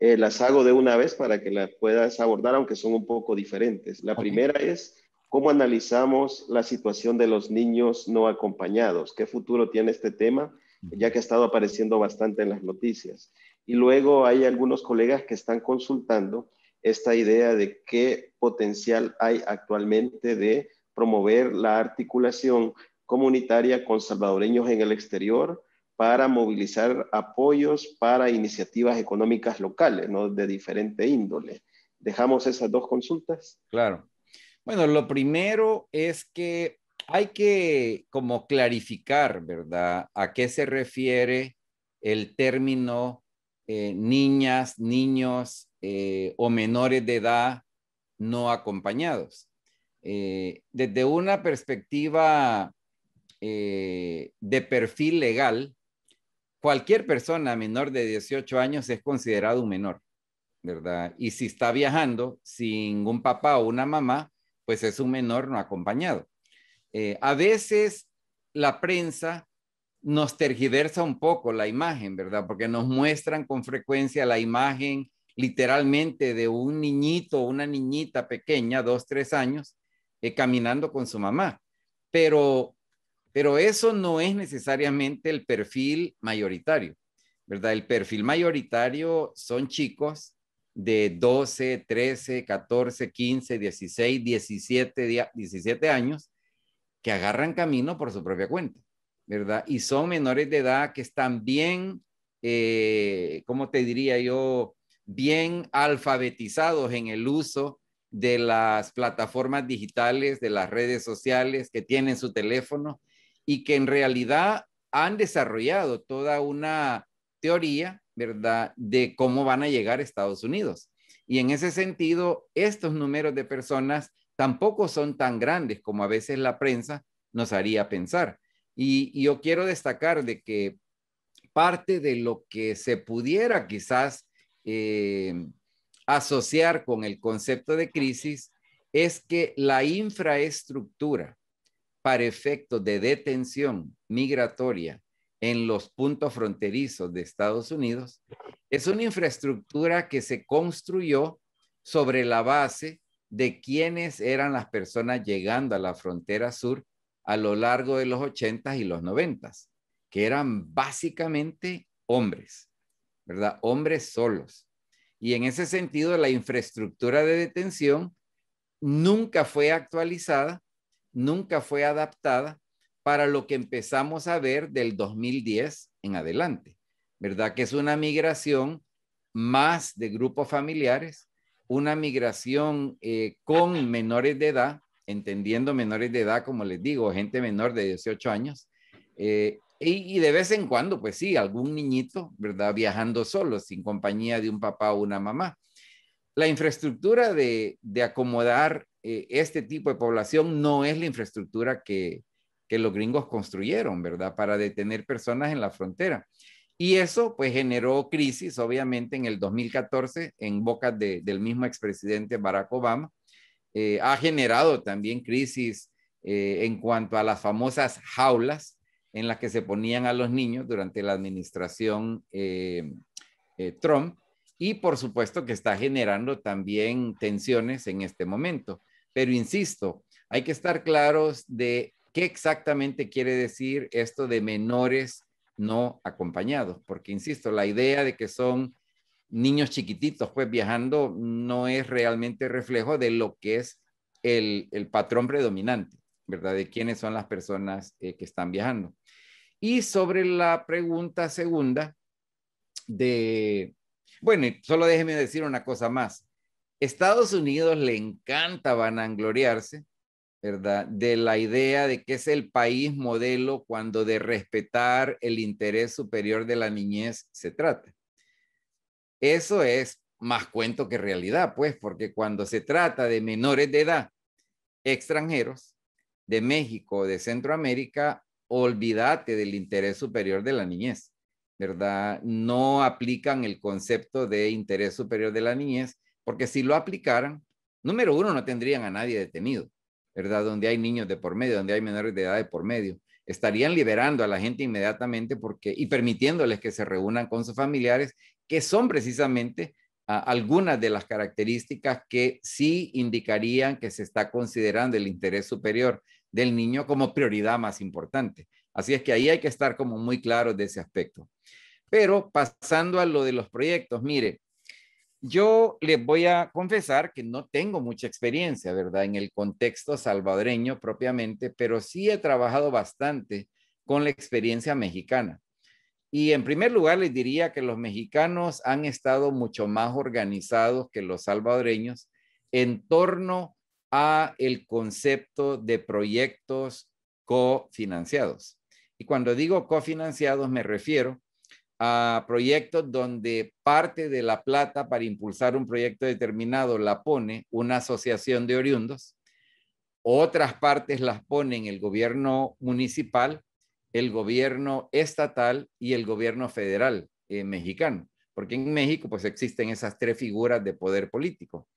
Eh, las hago de una vez para que las puedas abordar, aunque son un poco diferentes. La primera es, ¿cómo analizamos la situación de los niños no acompañados? ¿Qué futuro tiene este tema? ya que ha estado apareciendo bastante en las noticias. Y luego hay algunos colegas que están consultando esta idea de qué potencial hay actualmente de promover la articulación comunitaria con salvadoreños en el exterior para movilizar apoyos para iniciativas económicas locales, ¿no? De diferente índole. ¿Dejamos esas dos consultas? Claro. Bueno, lo primero es que hay que como clarificar, ¿verdad? ¿A qué se refiere el término eh, niñas, niños eh, o menores de edad no acompañados? Eh, desde una perspectiva de perfil legal, cualquier persona menor de 18 años es considerado un menor, ¿verdad? Y si está viajando sin un papá o una mamá, pues es un menor no acompañado. Eh, a veces la prensa nos tergiversa un poco la imagen, ¿verdad? Porque nos muestran con frecuencia la imagen literalmente de un niñito una niñita pequeña, dos, tres años, eh, caminando con su mamá. Pero, pero eso no es necesariamente el perfil mayoritario, ¿verdad? El perfil mayoritario son chicos de 12, 13, 14, 15, 16, 17, 17 años, que agarran camino por su propia cuenta, ¿verdad? Y son menores de edad que están bien, eh, ¿cómo te diría yo? Bien alfabetizados en el uso de las plataformas digitales, de las redes sociales, que tienen su teléfono y que en realidad han desarrollado toda una teoría, ¿verdad?, de cómo van a llegar a Estados Unidos. Y en ese sentido, estos números de personas tampoco son tan grandes como a veces la prensa nos haría pensar. Y, yo quiero destacar de que parte de lo que se pudiera quizás eh, asociar con el concepto de crisis es que la infraestructura para efectos de detención migratoria en los puntos fronterizos de Estados Unidos es una infraestructura que se construyó sobre la base de quiénes eran las personas llegando a la frontera sur a lo largo de los 80 y los 90, que eran básicamente hombres, ¿verdad? Hombres solos. Y en ese sentido, la infraestructura de detención nunca fue actualizada, nunca fue adaptada para lo que empezamos a ver del 2010 en adelante, ¿verdad? Que es una migración más de grupos familiares, una migración eh, con menores de edad, entendiendo menores de edad, como les digo, gente menor de 18 años, eh, y, de vez en cuando, pues sí, algún niñito, ¿verdad? Viajando solo, sin compañía de un papá o una mamá. La infraestructura de, acomodar eh, este tipo de población no es la infraestructura que, que los gringos construyeron, ¿verdad? Para detener personas en la frontera. Y eso pues generó crisis, obviamente, en el 2014 en boca del mismo expresidente Barack Obama. Eh, ha generado también crisis eh, en cuanto a las famosas jaulas en las que se ponían a los niños durante la administración eh, Trump. Y por supuesto que está generando también tensiones en este momento. Pero insisto, hay que estar claros de qué exactamente quiere decir esto de menores no acompañados, porque insisto, la idea de que son niños chiquititos pues viajando no es realmente reflejo de lo que es el, patrón predominante, ¿verdad? De quiénes son las personas eh, que están viajando. Y sobre la pregunta segunda de, bueno, solo déjeme decir una cosa más. Estados Unidos le encanta Vanangloriarse. ¿verdad? De la idea de que es el país modelo cuando de respetar el interés superior de la niñez se trata. Eso es más cuento que realidad, pues, porque cuando se trata de menores de edad extranjeros de México o de Centroamérica, olvídate del interés superior de la niñez, ¿verdad? No aplican el concepto de interés superior de la niñez, porque si lo aplicaran, número uno, no tendrían a nadie detenido ¿verdad? Donde hay niños de por medio, donde hay menores de edad de por medio. Estarían liberando a la gente inmediatamente porque, y permitiéndoles que se reúnan con sus familiares, que son precisamente algunas de las características que sí indicarían que se está considerando el interés superior del niño como prioridad más importante. Así es que ahí hay que estar como muy claros de ese aspecto. Pero pasando a lo de los proyectos, mire, yo les voy a confesar que no tengo mucha experiencia, ¿verdad? En el contexto salvadoreño propiamente, pero sí he trabajado bastante con la experiencia mexicana. Y en primer lugar les diría que los mexicanos han estado mucho más organizados que los salvadoreños en torno a el concepto de proyectos cofinanciados. Y cuando digo cofinanciados me refiero a proyectos donde parte de la plata para impulsar un proyecto determinado la pone una asociación de oriundos, otras partes las ponen el gobierno municipal, el gobierno estatal y el gobierno federal eh, mexicano, porque en México pues existen esas tres figuras de poder político.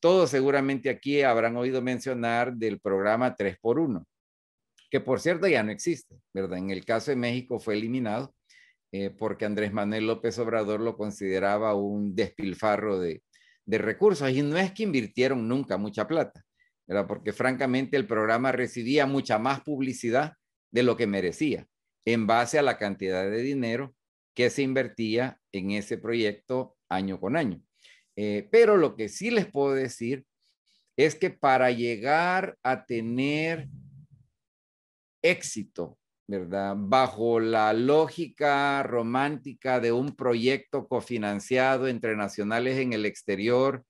Todos seguramente aquí habrán oído mencionar del programa 3x1, que por cierto ya no existe, ¿verdad? En el caso de México fue eliminado eh, porque Andrés Manuel López Obrador lo consideraba un despilfarro de, recursos. Y no es que invirtieron nunca mucha plata, porque francamente el programa recibía mucha más publicidad de lo que merecía en base a la cantidad de dinero que se invertía en ese proyecto año con año. Eh, pero lo que sí les puedo decir es que para llegar a tener éxito ¿verdad? Bajo la lógica romántica de un proyecto cofinanciado entre nacionales en el exterior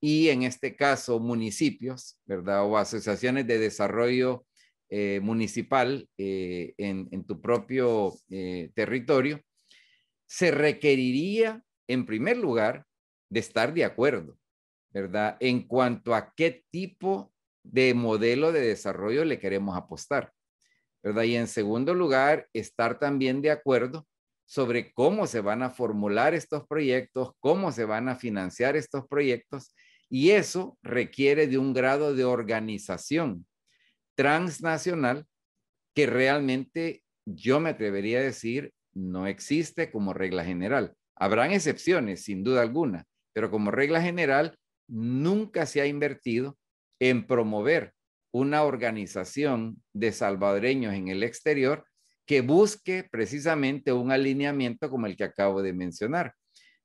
y en este caso municipios, ¿verdad? O asociaciones de desarrollo eh, municipal eh, en, tu propio eh, territorio, se requeriría, en primer lugar, de estar de acuerdo, ¿verdad? En cuanto a qué tipo de modelo de desarrollo le queremos apostar. Y en segundo lugar, estar también de acuerdo sobre cómo se van a formular estos proyectos, cómo se van a financiar estos proyectos, y eso requiere de un grado de organización transnacional que realmente yo me atrevería a decir no existe como regla general. Habrán excepciones, sin duda alguna, pero como regla general, nunca se ha invertido en promover una organización de salvadoreños en el exterior que busque precisamente un alineamiento como el que acabo de mencionar.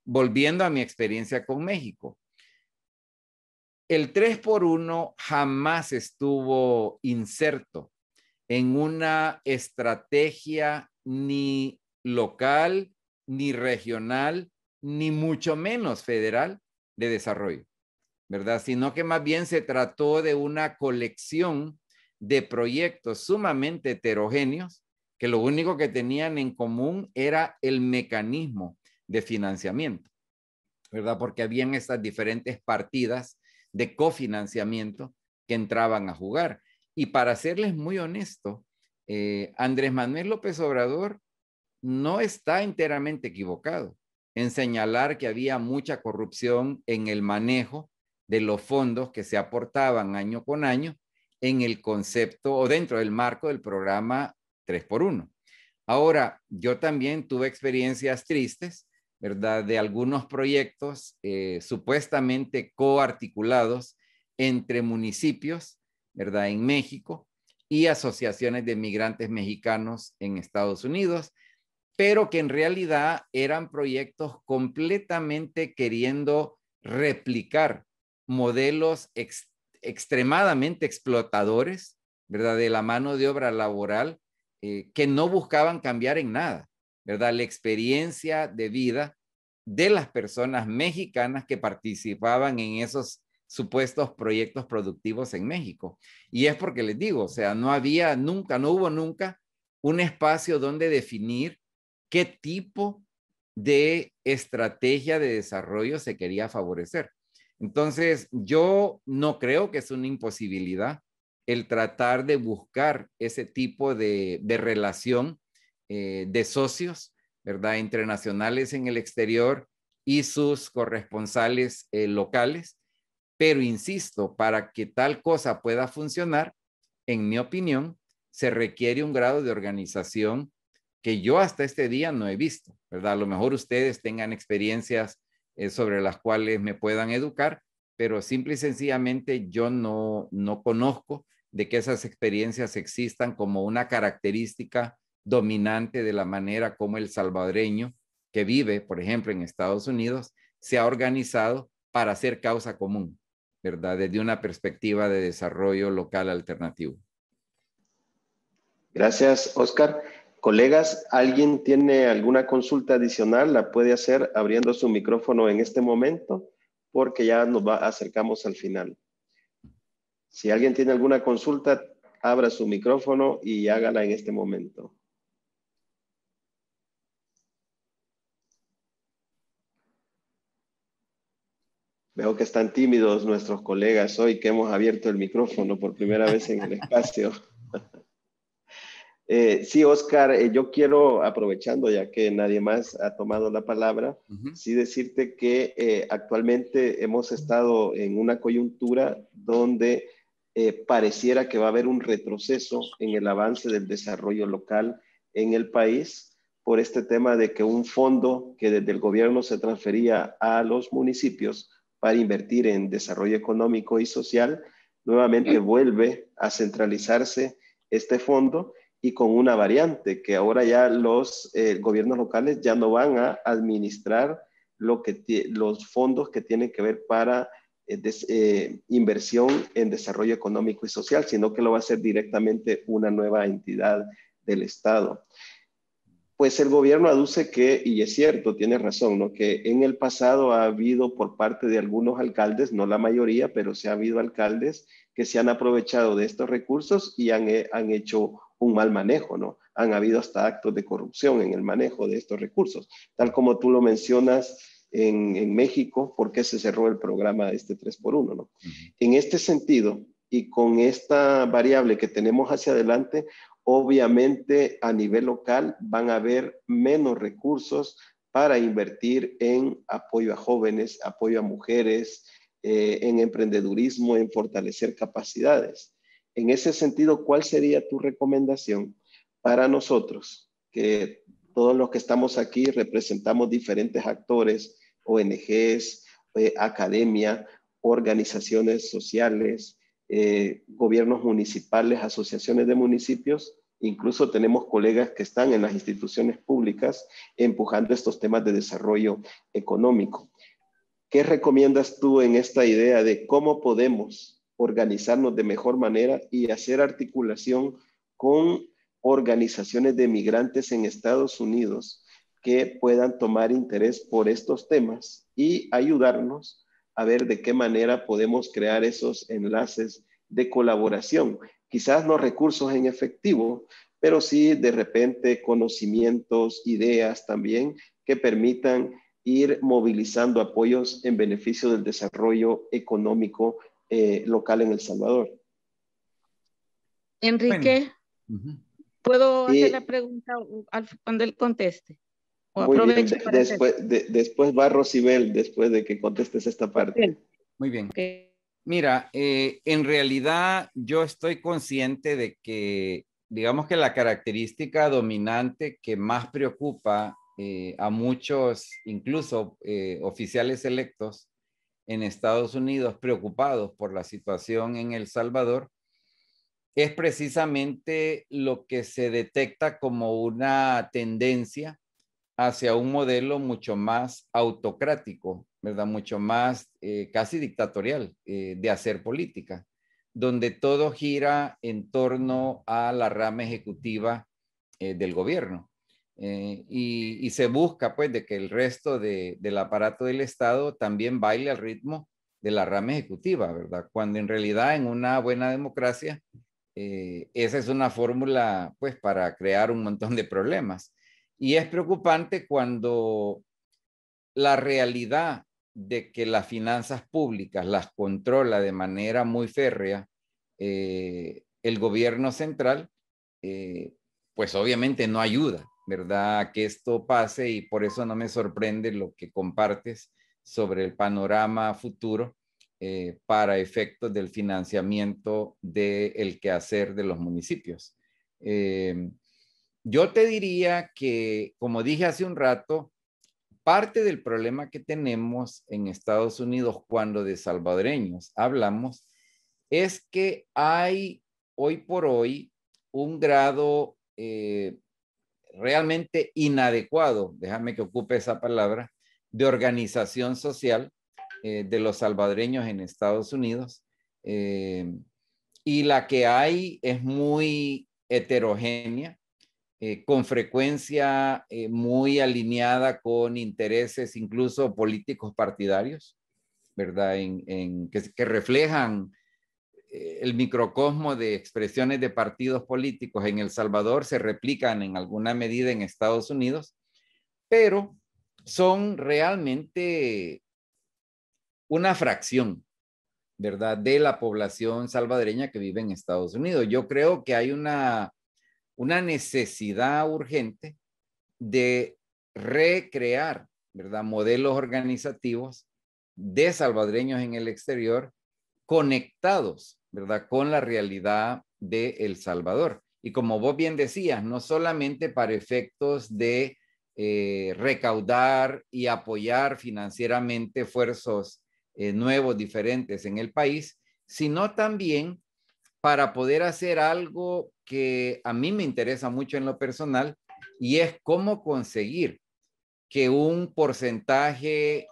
Volviendo a mi experiencia con México, el 3 por 1 jamás estuvo inserto en una estrategia ni local, ni regional, ni mucho menos federal de desarrollo. ¿verdad? Sino que más bien se trató de una colección de proyectos sumamente heterogéneos que lo único que tenían en común era el mecanismo de financiamiento, ¿verdad? Porque habían estas diferentes partidas de cofinanciamiento que entraban a jugar. Y para serles muy honesto, eh, Andrés Manuel López Obrador no está enteramente equivocado en señalar que había mucha corrupción en el manejo de los fondos que se aportaban año con año en el concepto o dentro del marco del programa 3x1. Ahora, yo también tuve experiencias tristes, ¿verdad? De algunos proyectos eh, supuestamente coarticulados entre municipios, ¿verdad? En México y asociaciones de migrantes mexicanos en Estados Unidos, pero que en realidad eran proyectos completamente queriendo replicar modelos extremadamente explotadores, ¿verdad? De la mano de obra laboral eh, que no buscaban cambiar en nada, ¿verdad? La experiencia de vida de las personas mexicanas que participaban en esos supuestos proyectos productivos en México. Y es porque les digo, o sea, no había nunca, no hubo nunca un espacio donde definir qué tipo de estrategia de desarrollo se quería favorecer. Entonces, yo no creo que es una imposibilidad el tratar de buscar ese tipo de, relación eh, de socios, ¿verdad? Internacionales en el exterior y sus corresponsales eh, locales. Pero insisto, para que tal cosa pueda funcionar, en mi opinión, se requiere un grado de organización que yo hasta este día no he visto, ¿verdad? A lo mejor ustedes tengan experiencias eh, sobre las cuales me puedan educar, pero simple y sencillamente yo no, no conozco de que esas experiencias existan como una característica dominante de la manera como el salvadoreño que vive, por ejemplo, en Estados Unidos, se ha organizado para hacer causa común, ¿verdad? Desde una perspectiva de desarrollo local alternativo. Gracias, Oscar. Colegas, ¿alguien tiene alguna consulta adicional? La puede hacer abriendo su micrófono en este momento porque ya nos acercamos al final. Si alguien tiene alguna consulta, abra su micrófono y hágala en este momento. Veo que están tímidos nuestros colegas hoy que hemos abierto el micrófono por primera vez en el espacio. Eh, sí, Oscar, eh, yo quiero, aprovechando ya que nadie más ha tomado la palabra, sí decirte que eh, actualmente hemos estado en una coyuntura donde pareciera que va a haber un retroceso en el avance del desarrollo local en el país por este tema de que un fondo que desde el gobierno se transfería a los municipios para invertir en desarrollo económico y social, nuevamente vuelve a centralizarse este fondo y con una variante, que ahora ya los eh, gobiernos locales ya no van a administrar lo que los fondos que tienen que ver para eh, eh, inversión en desarrollo económico y social, sino que lo va a hacer directamente una nueva entidad del Estado. Pues el gobierno aduce que, y es cierto, tiene razón, ¿no? que en el pasado ha habido por parte de algunos alcaldes, no la mayoría, pero se ha habido alcaldes que se han aprovechado de estos recursos y han, han hecho un mal manejo, ¿no? Han habido hasta actos de corrupción en el manejo de estos recursos, tal como tú lo mencionas en, México, porque se cerró el programa de este 3x1, ¿no? En este sentido, y con esta variable que tenemos hacia adelante, obviamente a nivel local van a haber menos recursos para invertir en apoyo a jóvenes, apoyo a mujeres, eh, en emprendedurismo, en fortalecer capacidades. En ese sentido, ¿cuál sería tu recomendación para nosotros, que todos los que estamos aquí representamos diferentes actores, ONGs, eh, academia, organizaciones sociales, eh, gobiernos municipales, asociaciones de municipios? Incluso tenemos colegas que están en las instituciones públicas empujando estos temas de desarrollo económico. ¿Qué recomiendas tú en esta idea de cómo podemos organizarnos de mejor manera y hacer articulación con organizaciones de migrantes en Estados Unidos que puedan tomar interés por estos temas y ayudarnos a ver de qué manera podemos crear esos enlaces de colaboración. Quizás no recursos en efectivo, pero sí de repente conocimientos, ideas también que permitan ir movilizando apoyos en beneficio del desarrollo económico eh, local en El Salvador. Enrique, ¿puedo eh, hacer la pregunta cuando él conteste? muy bien. después, después va Rosibel, después de que contestes esta parte. Muy bien. Mira, eh, en realidad yo estoy consciente de que, digamos que la característica dominante que más preocupa a muchos, incluso oficiales electos, en Estados Unidos preocupados por la situación en El Salvador es precisamente lo que se detecta como una tendencia hacia un modelo mucho más autocrático, ¿verdad? Mucho más eh, casi dictatorial eh, de hacer política, donde todo gira en torno a la rama ejecutiva eh, del gobierno. Eh, y, se busca pues de que el resto de, del aparato del Estado también baile al ritmo de la rama ejecutiva, ¿verdad? Cuando en realidad en una buena democracia eh, esa es una fórmula pues para crear un montón de problemas. Y es preocupante cuando la realidad de que las finanzas públicas las controla de manera muy férrea eh, el gobierno central, pues obviamente no ayuda ¿verdad? Que esto pase y por eso no me sorprende lo que compartes sobre el panorama futuro eh, para efectos del financiamiento del quehacer de los municipios. Eh, yo te diría que, como dije hace un rato, parte del problema que tenemos en Estados Unidos cuando de salvadoreños hablamos es que hay hoy por hoy un grado eh, realmente inadecuado, déjame que ocupe esa palabra, de organización social eh, de los salvadoreños en Estados Unidos. Eh, y la que hay es muy heterogénea, eh, con frecuencia muy alineada con intereses incluso políticos partidarios, ¿verdad? que reflejan eh, el microcosmo de expresiones de partidos políticos en El Salvador se replican en alguna medida en Estados Unidos, pero son realmente una fracción, ¿verdad?, de la población salvadoreña que vive en Estados Unidos. Yo creo que hay una, necesidad urgente de recrear, ¿verdad?, modelos organizativos de salvadreños en el exterior conectados ¿verdad? Con la realidad de El Salvador. Y como vos bien decías, no solamente para efectos de eh, recaudar y apoyar financieramente esfuerzos eh, nuevos, diferentes en el país, sino también para poder hacer algo que a mí me interesa mucho en lo personal y es cómo conseguir que un porcentaje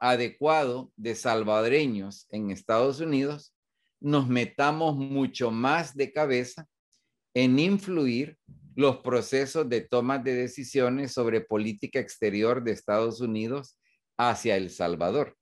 adecuado de salvadoreños en Estados Unidos nos metamos mucho más de cabeza en influir los procesos de toma de decisiones sobre política exterior de Estados Unidos hacia El Salvador,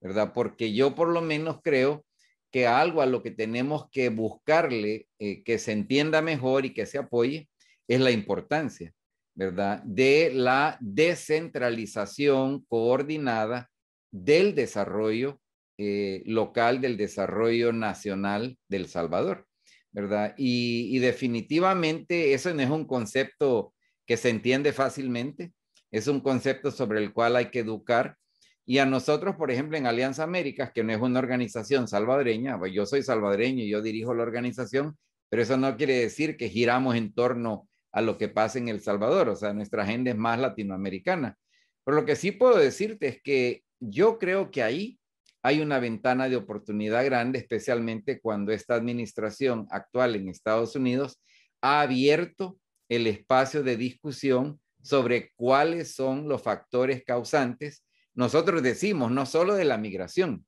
¿verdad? Porque yo por lo menos creo que algo a lo que tenemos que buscarle, eh, que se entienda mejor y que se apoye, es la importancia, ¿verdad? De la descentralización coordinada del desarrollo eh, local del desarrollo nacional del Salvador, ¿verdad? Y, definitivamente eso no es un concepto que se entiende fácilmente, es un concepto sobre el cual hay que educar. Y a nosotros, por ejemplo, en Alianza Américas, que no es una organización salvadoreña, pues yo soy salvadoreño y yo dirijo la organización, pero eso no quiere decir que giramos en torno a lo que pasa en El Salvador, o sea, nuestra agenda es más latinoamericana. Pero lo que sí puedo decirte es que yo creo que ahí hay una ventana de oportunidad grande, especialmente cuando esta administración actual en Estados Unidos ha abierto el espacio de discusión sobre cuáles son los factores causantes. Nosotros decimos no solo de la migración,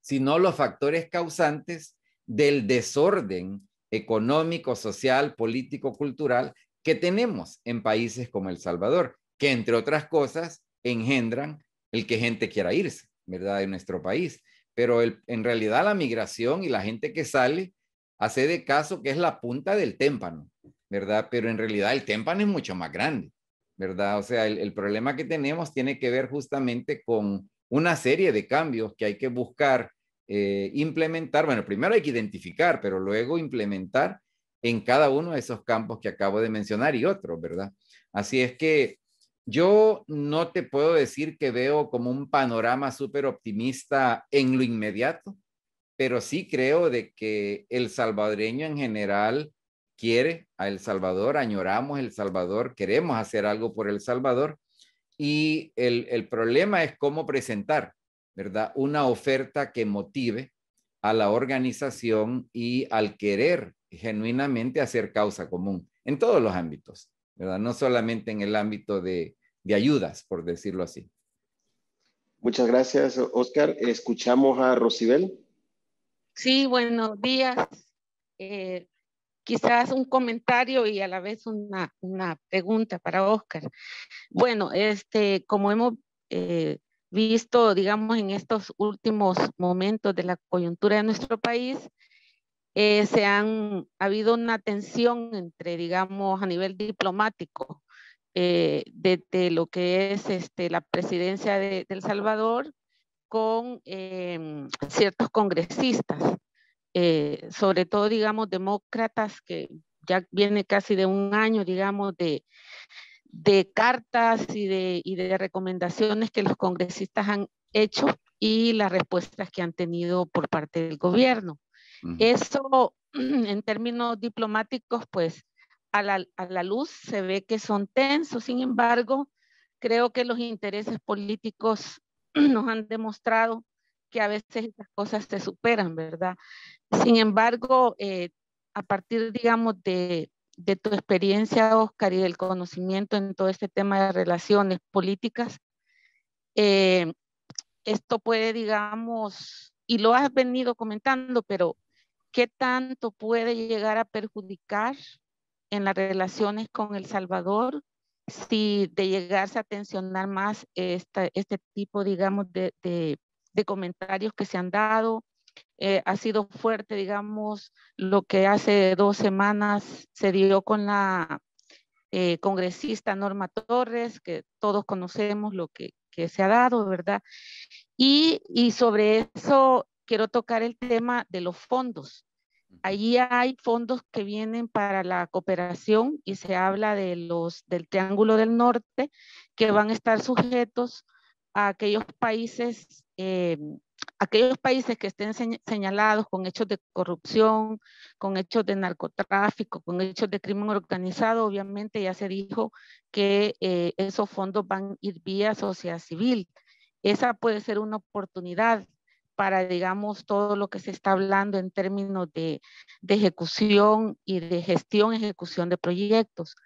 sino los factores causantes del desorden económico, social, político, cultural que tenemos en países como El Salvador, que entre otras cosas engendran el que gente quiera irse. ¿verdad? En nuestro país. Pero en realidad la migración y la gente que sale hace de caso que es la punta del témpano, ¿verdad? Pero en realidad el témpano es mucho más grande, ¿verdad? O sea, el, problema que tenemos tiene que ver justamente con una serie de cambios que hay que buscar eh, implementar. Bueno, primero hay que identificar, pero luego implementar en cada uno de esos campos que acabo de mencionar y otros, ¿verdad? Así es que yo no te puedo decir que veo como un panorama súper optimista en lo inmediato, pero sí creo de que el salvadoreño en general quiere a El Salvador, añoramos El Salvador, queremos hacer algo por El Salvador y el, el problema es cómo presentar, ¿verdad? Una oferta que motive a la organización y al querer genuinamente hacer causa común en todos los ámbitos, ¿verdad? No solamente en el ámbito de, de ayudas, por decirlo así. Muchas gracias, Oscar. Escuchamos a Rosibel. Sí, buenos días. Eh, quizás un comentario y a la vez una, pregunta para Oscar. Bueno, este, como hemos eh, visto, digamos, en estos últimos momentos de la coyuntura de nuestro país, eh, se han ha habido una tensión entre, digamos, a nivel diplomático, eh, de lo que es este, la presidencia de, El Salvador con em, ciertos congresistas, eh, sobre todo, digamos, demócratas, que ya viene casi de un año, digamos, de, de cartas y de, y de recomendaciones que los congresistas han hecho y las respuestas que han tenido por parte del gobierno. Eso, en términos diplomáticos, pues a la, a la luz se ve que son tensos, sin embargo, creo que los intereses políticos nos han demostrado que a veces las cosas se superan, ¿verdad? Sin embargo, eh, a partir, digamos, de, de, tu experiencia, Oscar, y del conocimiento en todo este tema de relaciones políticas, eh, esto puede, digamos, y lo has venido comentando, pero ¿qué tanto puede llegar a perjudicar en las relaciones con El Salvador, si de llegarse a tensionar más esta, este tipo, digamos, de, de, comentarios que se han dado. Eh, ha sido fuerte, digamos, lo que hace dos semanas se dio con la eh, congresista Norma Torres, que todos conocemos lo que, que se ha dado, ¿verdad? Y, y sobre eso quiero tocar el tema de los fondos. Allí hay fondos que vienen para la cooperación y se habla de los del Triángulo del Norte que van a estar sujetos a aquellos países, eh, aquellos países que estén señalados con hechos de corrupción, con hechos de narcotráfico, con hechos de crimen organizado. Obviamente ya se dijo que eh, esos fondos van a ir vía sociedad civil. Esa puede ser una oportunidad para, digamos, todo lo que se está hablando en términos de, ejecución y de gestión, ejecución de proyectos.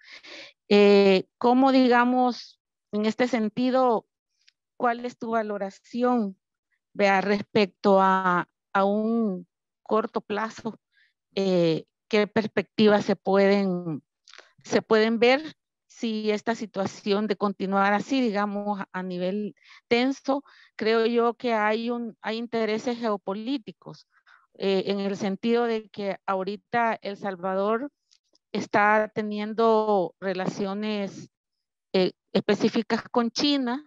Eh, ¿Cómo, digamos, en este sentido, cuál es tu valoración vea, respecto a, un corto plazo? Eh, ¿Qué perspectivas se pueden, se pueden ver si esta situación de continuar así, digamos, a nivel tenso, creo yo que hay, un, hay intereses geopolíticos, eh, en el sentido de que ahorita El Salvador está teniendo relaciones eh, específicas con China,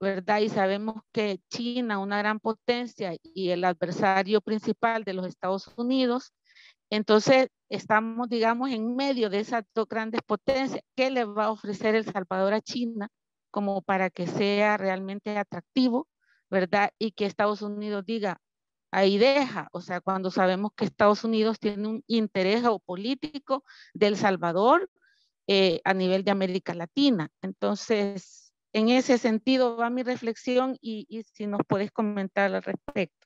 ¿verdad? Y sabemos que China, una gran potencia y el adversario principal de los Estados Unidos, entonces, estamos, digamos, en medio de esas dos grandes potencias. ¿Qué le va a ofrecer El Salvador a China como para que sea realmente atractivo, verdad? Y que Estados Unidos diga, ahí deja, o sea, cuando sabemos que Estados Unidos tiene un interés geopolítico del Salvador eh, a nivel de América Latina. Entonces, en ese sentido va mi reflexión y, y si nos puedes comentar al respecto.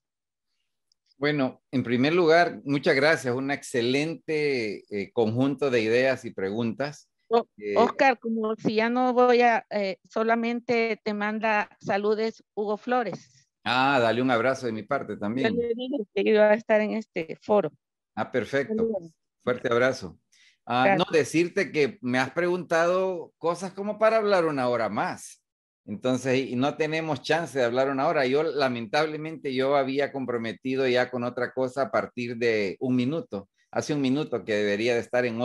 Bueno, en primer lugar, muchas gracias. Un excelente eh, conjunto de ideas y preguntas. Eh, Oscar, como si ya no voy a, eh, solamente te manda saludes Hugo Flores. Ah, dale un abrazo de mi parte también. Yo que iba a estar en este foro. Ah, perfecto. Fuerte abrazo. Ah, no, decirte que me has preguntado cosas como para hablar una hora más. Entonces, no tenemos chance de hablar una hora. Yo, lamentablemente, yo había comprometido ya con otra cosa a partir de un minuto, hace un minuto que debería de estar en, en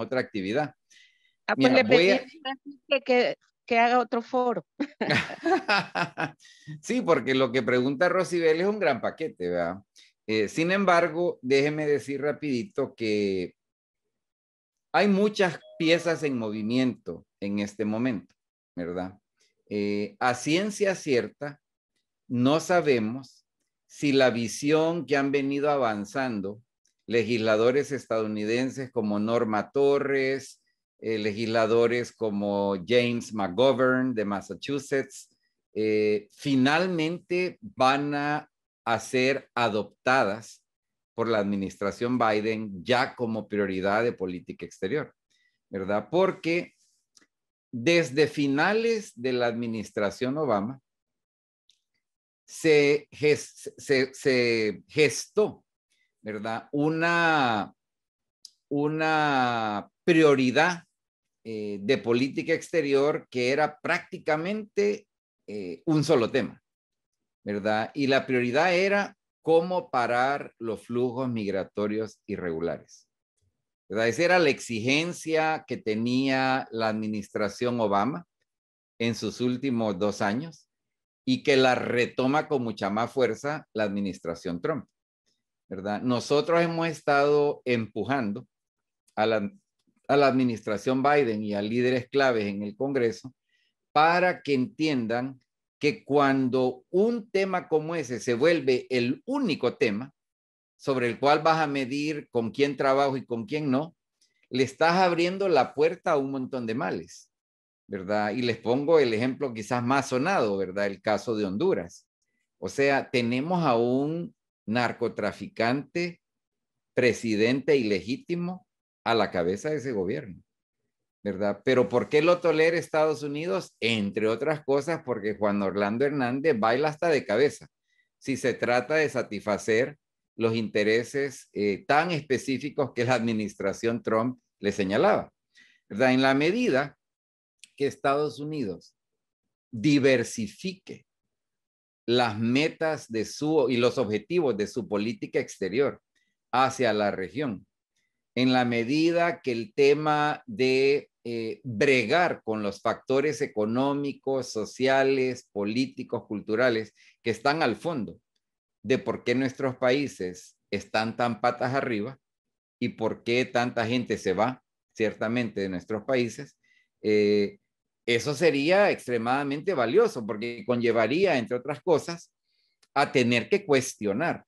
otra actividad. Ah, pues le pedí que, que, haga otro foro. sí, porque lo que pregunta Rosibel es un gran paquete, ¿verdad? Eh, sin embargo, déjeme decir rapidito que hay muchas piezas en movimiento en este momento, ¿verdad? Eh, a ciencia cierta, no sabemos si la visión que han venido avanzando legisladores estadounidenses como Norma Torres, eh, legisladores como James McGovern de Massachusetts, eh, finalmente van a ser adoptadas por la administración Biden ya como prioridad de política exterior, ¿verdad? Porque desde finales de la administración Obama, se, gestó, Una, prioridad eh, de política exterior que era prácticamente eh, un solo tema, ¿verdad? Y la prioridad era cómo parar los flujos migratorios irregulares. Esa era la exigencia que tenía la administración Obama en sus últimos dos años y que la retoma con mucha más fuerza la administración Trump, ¿verdad? Nosotros hemos estado empujando a la administración Biden y a líderes claves en el Congreso para que entiendan que cuando un tema como ese se vuelve el único tema, sobre el cual vas a medir con quién trabajo y con quién no, le estás abriendo la puerta a un montón de males, ¿verdad? Y les pongo el ejemplo quizás más sonado, ¿verdad? El caso de Honduras. O sea, tenemos a un narcotraficante presidente ilegítimo a la cabeza de ese gobierno, ¿verdad? Pero ¿por qué lo tolera Estados Unidos? Entre otras cosas, porque Juan Orlando Hernández baila hasta de cabeza si se trata de satisfacer los intereses eh, tan específicos que la administración Trump le señalaba. En la medida que Estados Unidos diversifique las metas de su y los objetivos de su política exterior hacia la región, en la medida que el tema de eh, bregar con los factores económicos, sociales, políticos, culturales que están al fondo de por qué nuestros países están tan patas arriba y por qué tanta gente se va, ciertamente, de nuestros países, eh, eso sería extremadamente valioso porque conllevaría, entre otras cosas, a tener que cuestionar,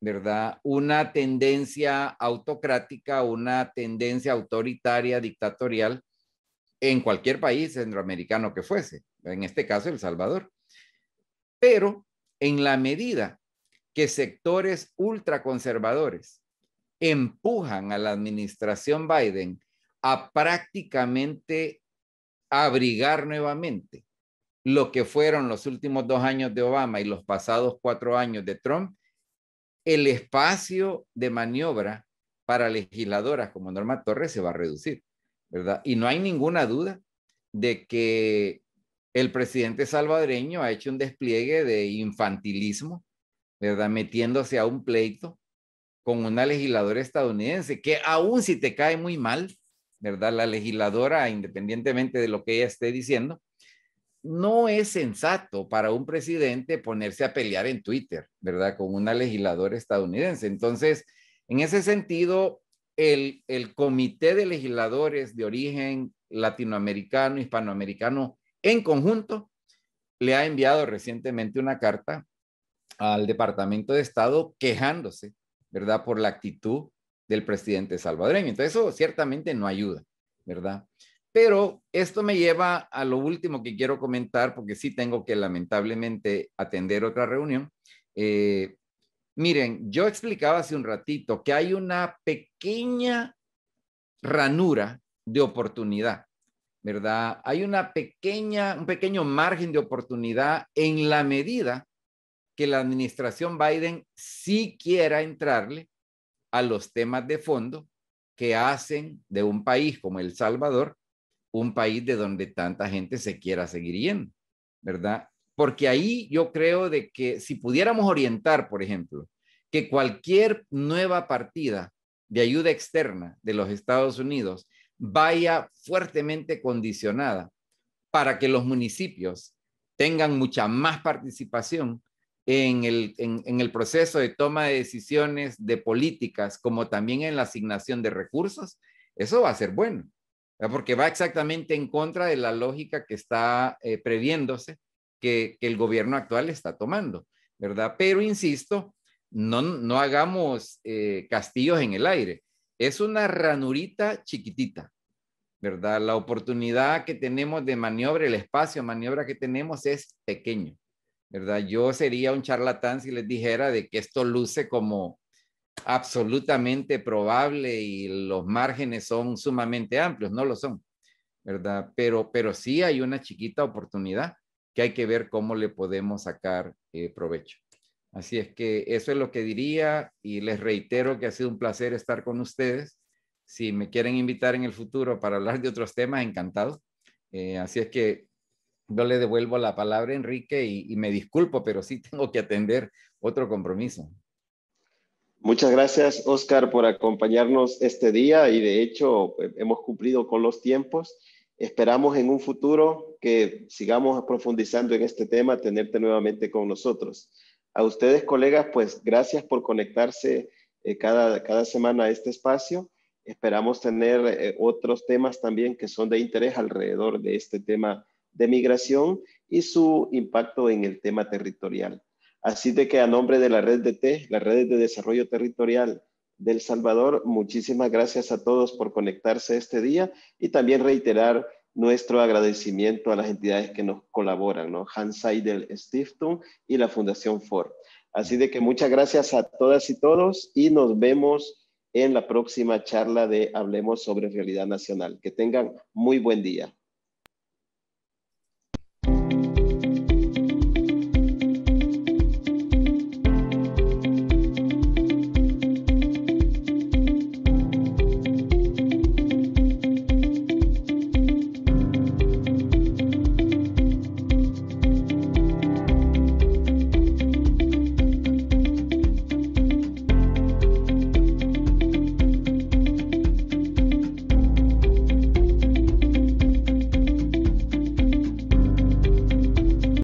¿verdad? Una tendencia autocrática, una tendencia autoritaria, dictatorial, en cualquier país centroamericano que fuese, en este caso El Salvador. Pero en la medida que sectores ultraconservadores empujan a la administración Biden a prácticamente abrigar nuevamente lo que fueron los últimos dos años de Obama y los pasados cuatro años de Trump, el espacio de maniobra para legisladoras como Norma Torres se va a reducir, ¿verdad? Y no hay ninguna duda de que el presidente salvadoreño ha hecho un despliegue de infantilismo ¿verdad? Metiéndose a un pleito con una legisladora estadounidense, que aún si te cae muy mal, ¿verdad? La legisladora, independientemente de lo que ella esté diciendo, no es sensato para un presidente ponerse a pelear en Twitter, ¿verdad? Con una legisladora estadounidense. Entonces, en ese sentido, el, el comité de legisladores de origen latinoamericano, hispanoamericano, en conjunto, le ha enviado recientemente una carta al Departamento de Estado quejándose, ¿verdad? Por la actitud del presidente salvadoreño. Entonces, eso ciertamente no ayuda, ¿verdad? Pero esto me lleva a lo último que quiero comentar, porque sí tengo que lamentablemente atender otra reunión. Eh, miren, yo explicaba hace un ratito que hay una pequeña ranura de oportunidad, ¿verdad? Hay una pequeña, un pequeño margen de oportunidad en la medida que la administración Biden sí quiera entrarle a los temas de fondo que hacen de un país como El Salvador un país de donde tanta gente se quiera seguir yendo, ¿verdad? Porque ahí yo creo de que si pudiéramos orientar, por ejemplo, que cualquier nueva partida de ayuda externa de los Estados Unidos vaya fuertemente condicionada para que los municipios tengan mucha más participación en el, en, el proceso de toma de decisiones de políticas, como también en la asignación de recursos, eso va a ser bueno, porque va exactamente en contra de la lógica que está eh, previéndose que, el gobierno actual está tomando, ¿verdad? Pero insisto, no, hagamos eh, castillos en el aire, es una ranurita chiquitita, ¿verdad? La oportunidad que tenemos de maniobra, el espacio maniobra que tenemos es pequeño. ¿verdad? Yo sería un charlatán si les dijera de que esto luce como absolutamente probable y los márgenes son sumamente amplios, no lo son, ¿verdad? Pero, pero sí hay una chiquita oportunidad que hay que ver cómo le podemos sacar eh, provecho. Así es que eso es lo que diría y les reitero que ha sido un placer estar con ustedes. Si me quieren invitar en el futuro para hablar de otros temas, encantado. Eh, así es que yo le devuelvo la palabra Enrique y, me disculpo, pero sí tengo que atender otro compromiso. Muchas gracias, Oscar, por acompañarnos este día y de hecho hemos cumplido con los tiempos. Esperamos en un futuro que sigamos profundizando en este tema, tenerte nuevamente con nosotros. A ustedes, colegas, pues gracias por conectarse eh, cada, semana a este espacio. Esperamos tener eh, otros temas también que son de interés alrededor de este tema de migración y su impacto en el tema territorial. Así de que a nombre de la red de T, las redes de desarrollo territorial del Salvador, muchísimas gracias a todos por conectarse este día y también reiterar nuestro agradecimiento a las entidades que nos colaboran, ¿no? Hans Seidel Stiftung y la Fundación Ford. Así de que muchas gracias a todas y todos y nos vemos en la próxima charla de Hablemos sobre Realidad Nacional. Que tengan muy buen día.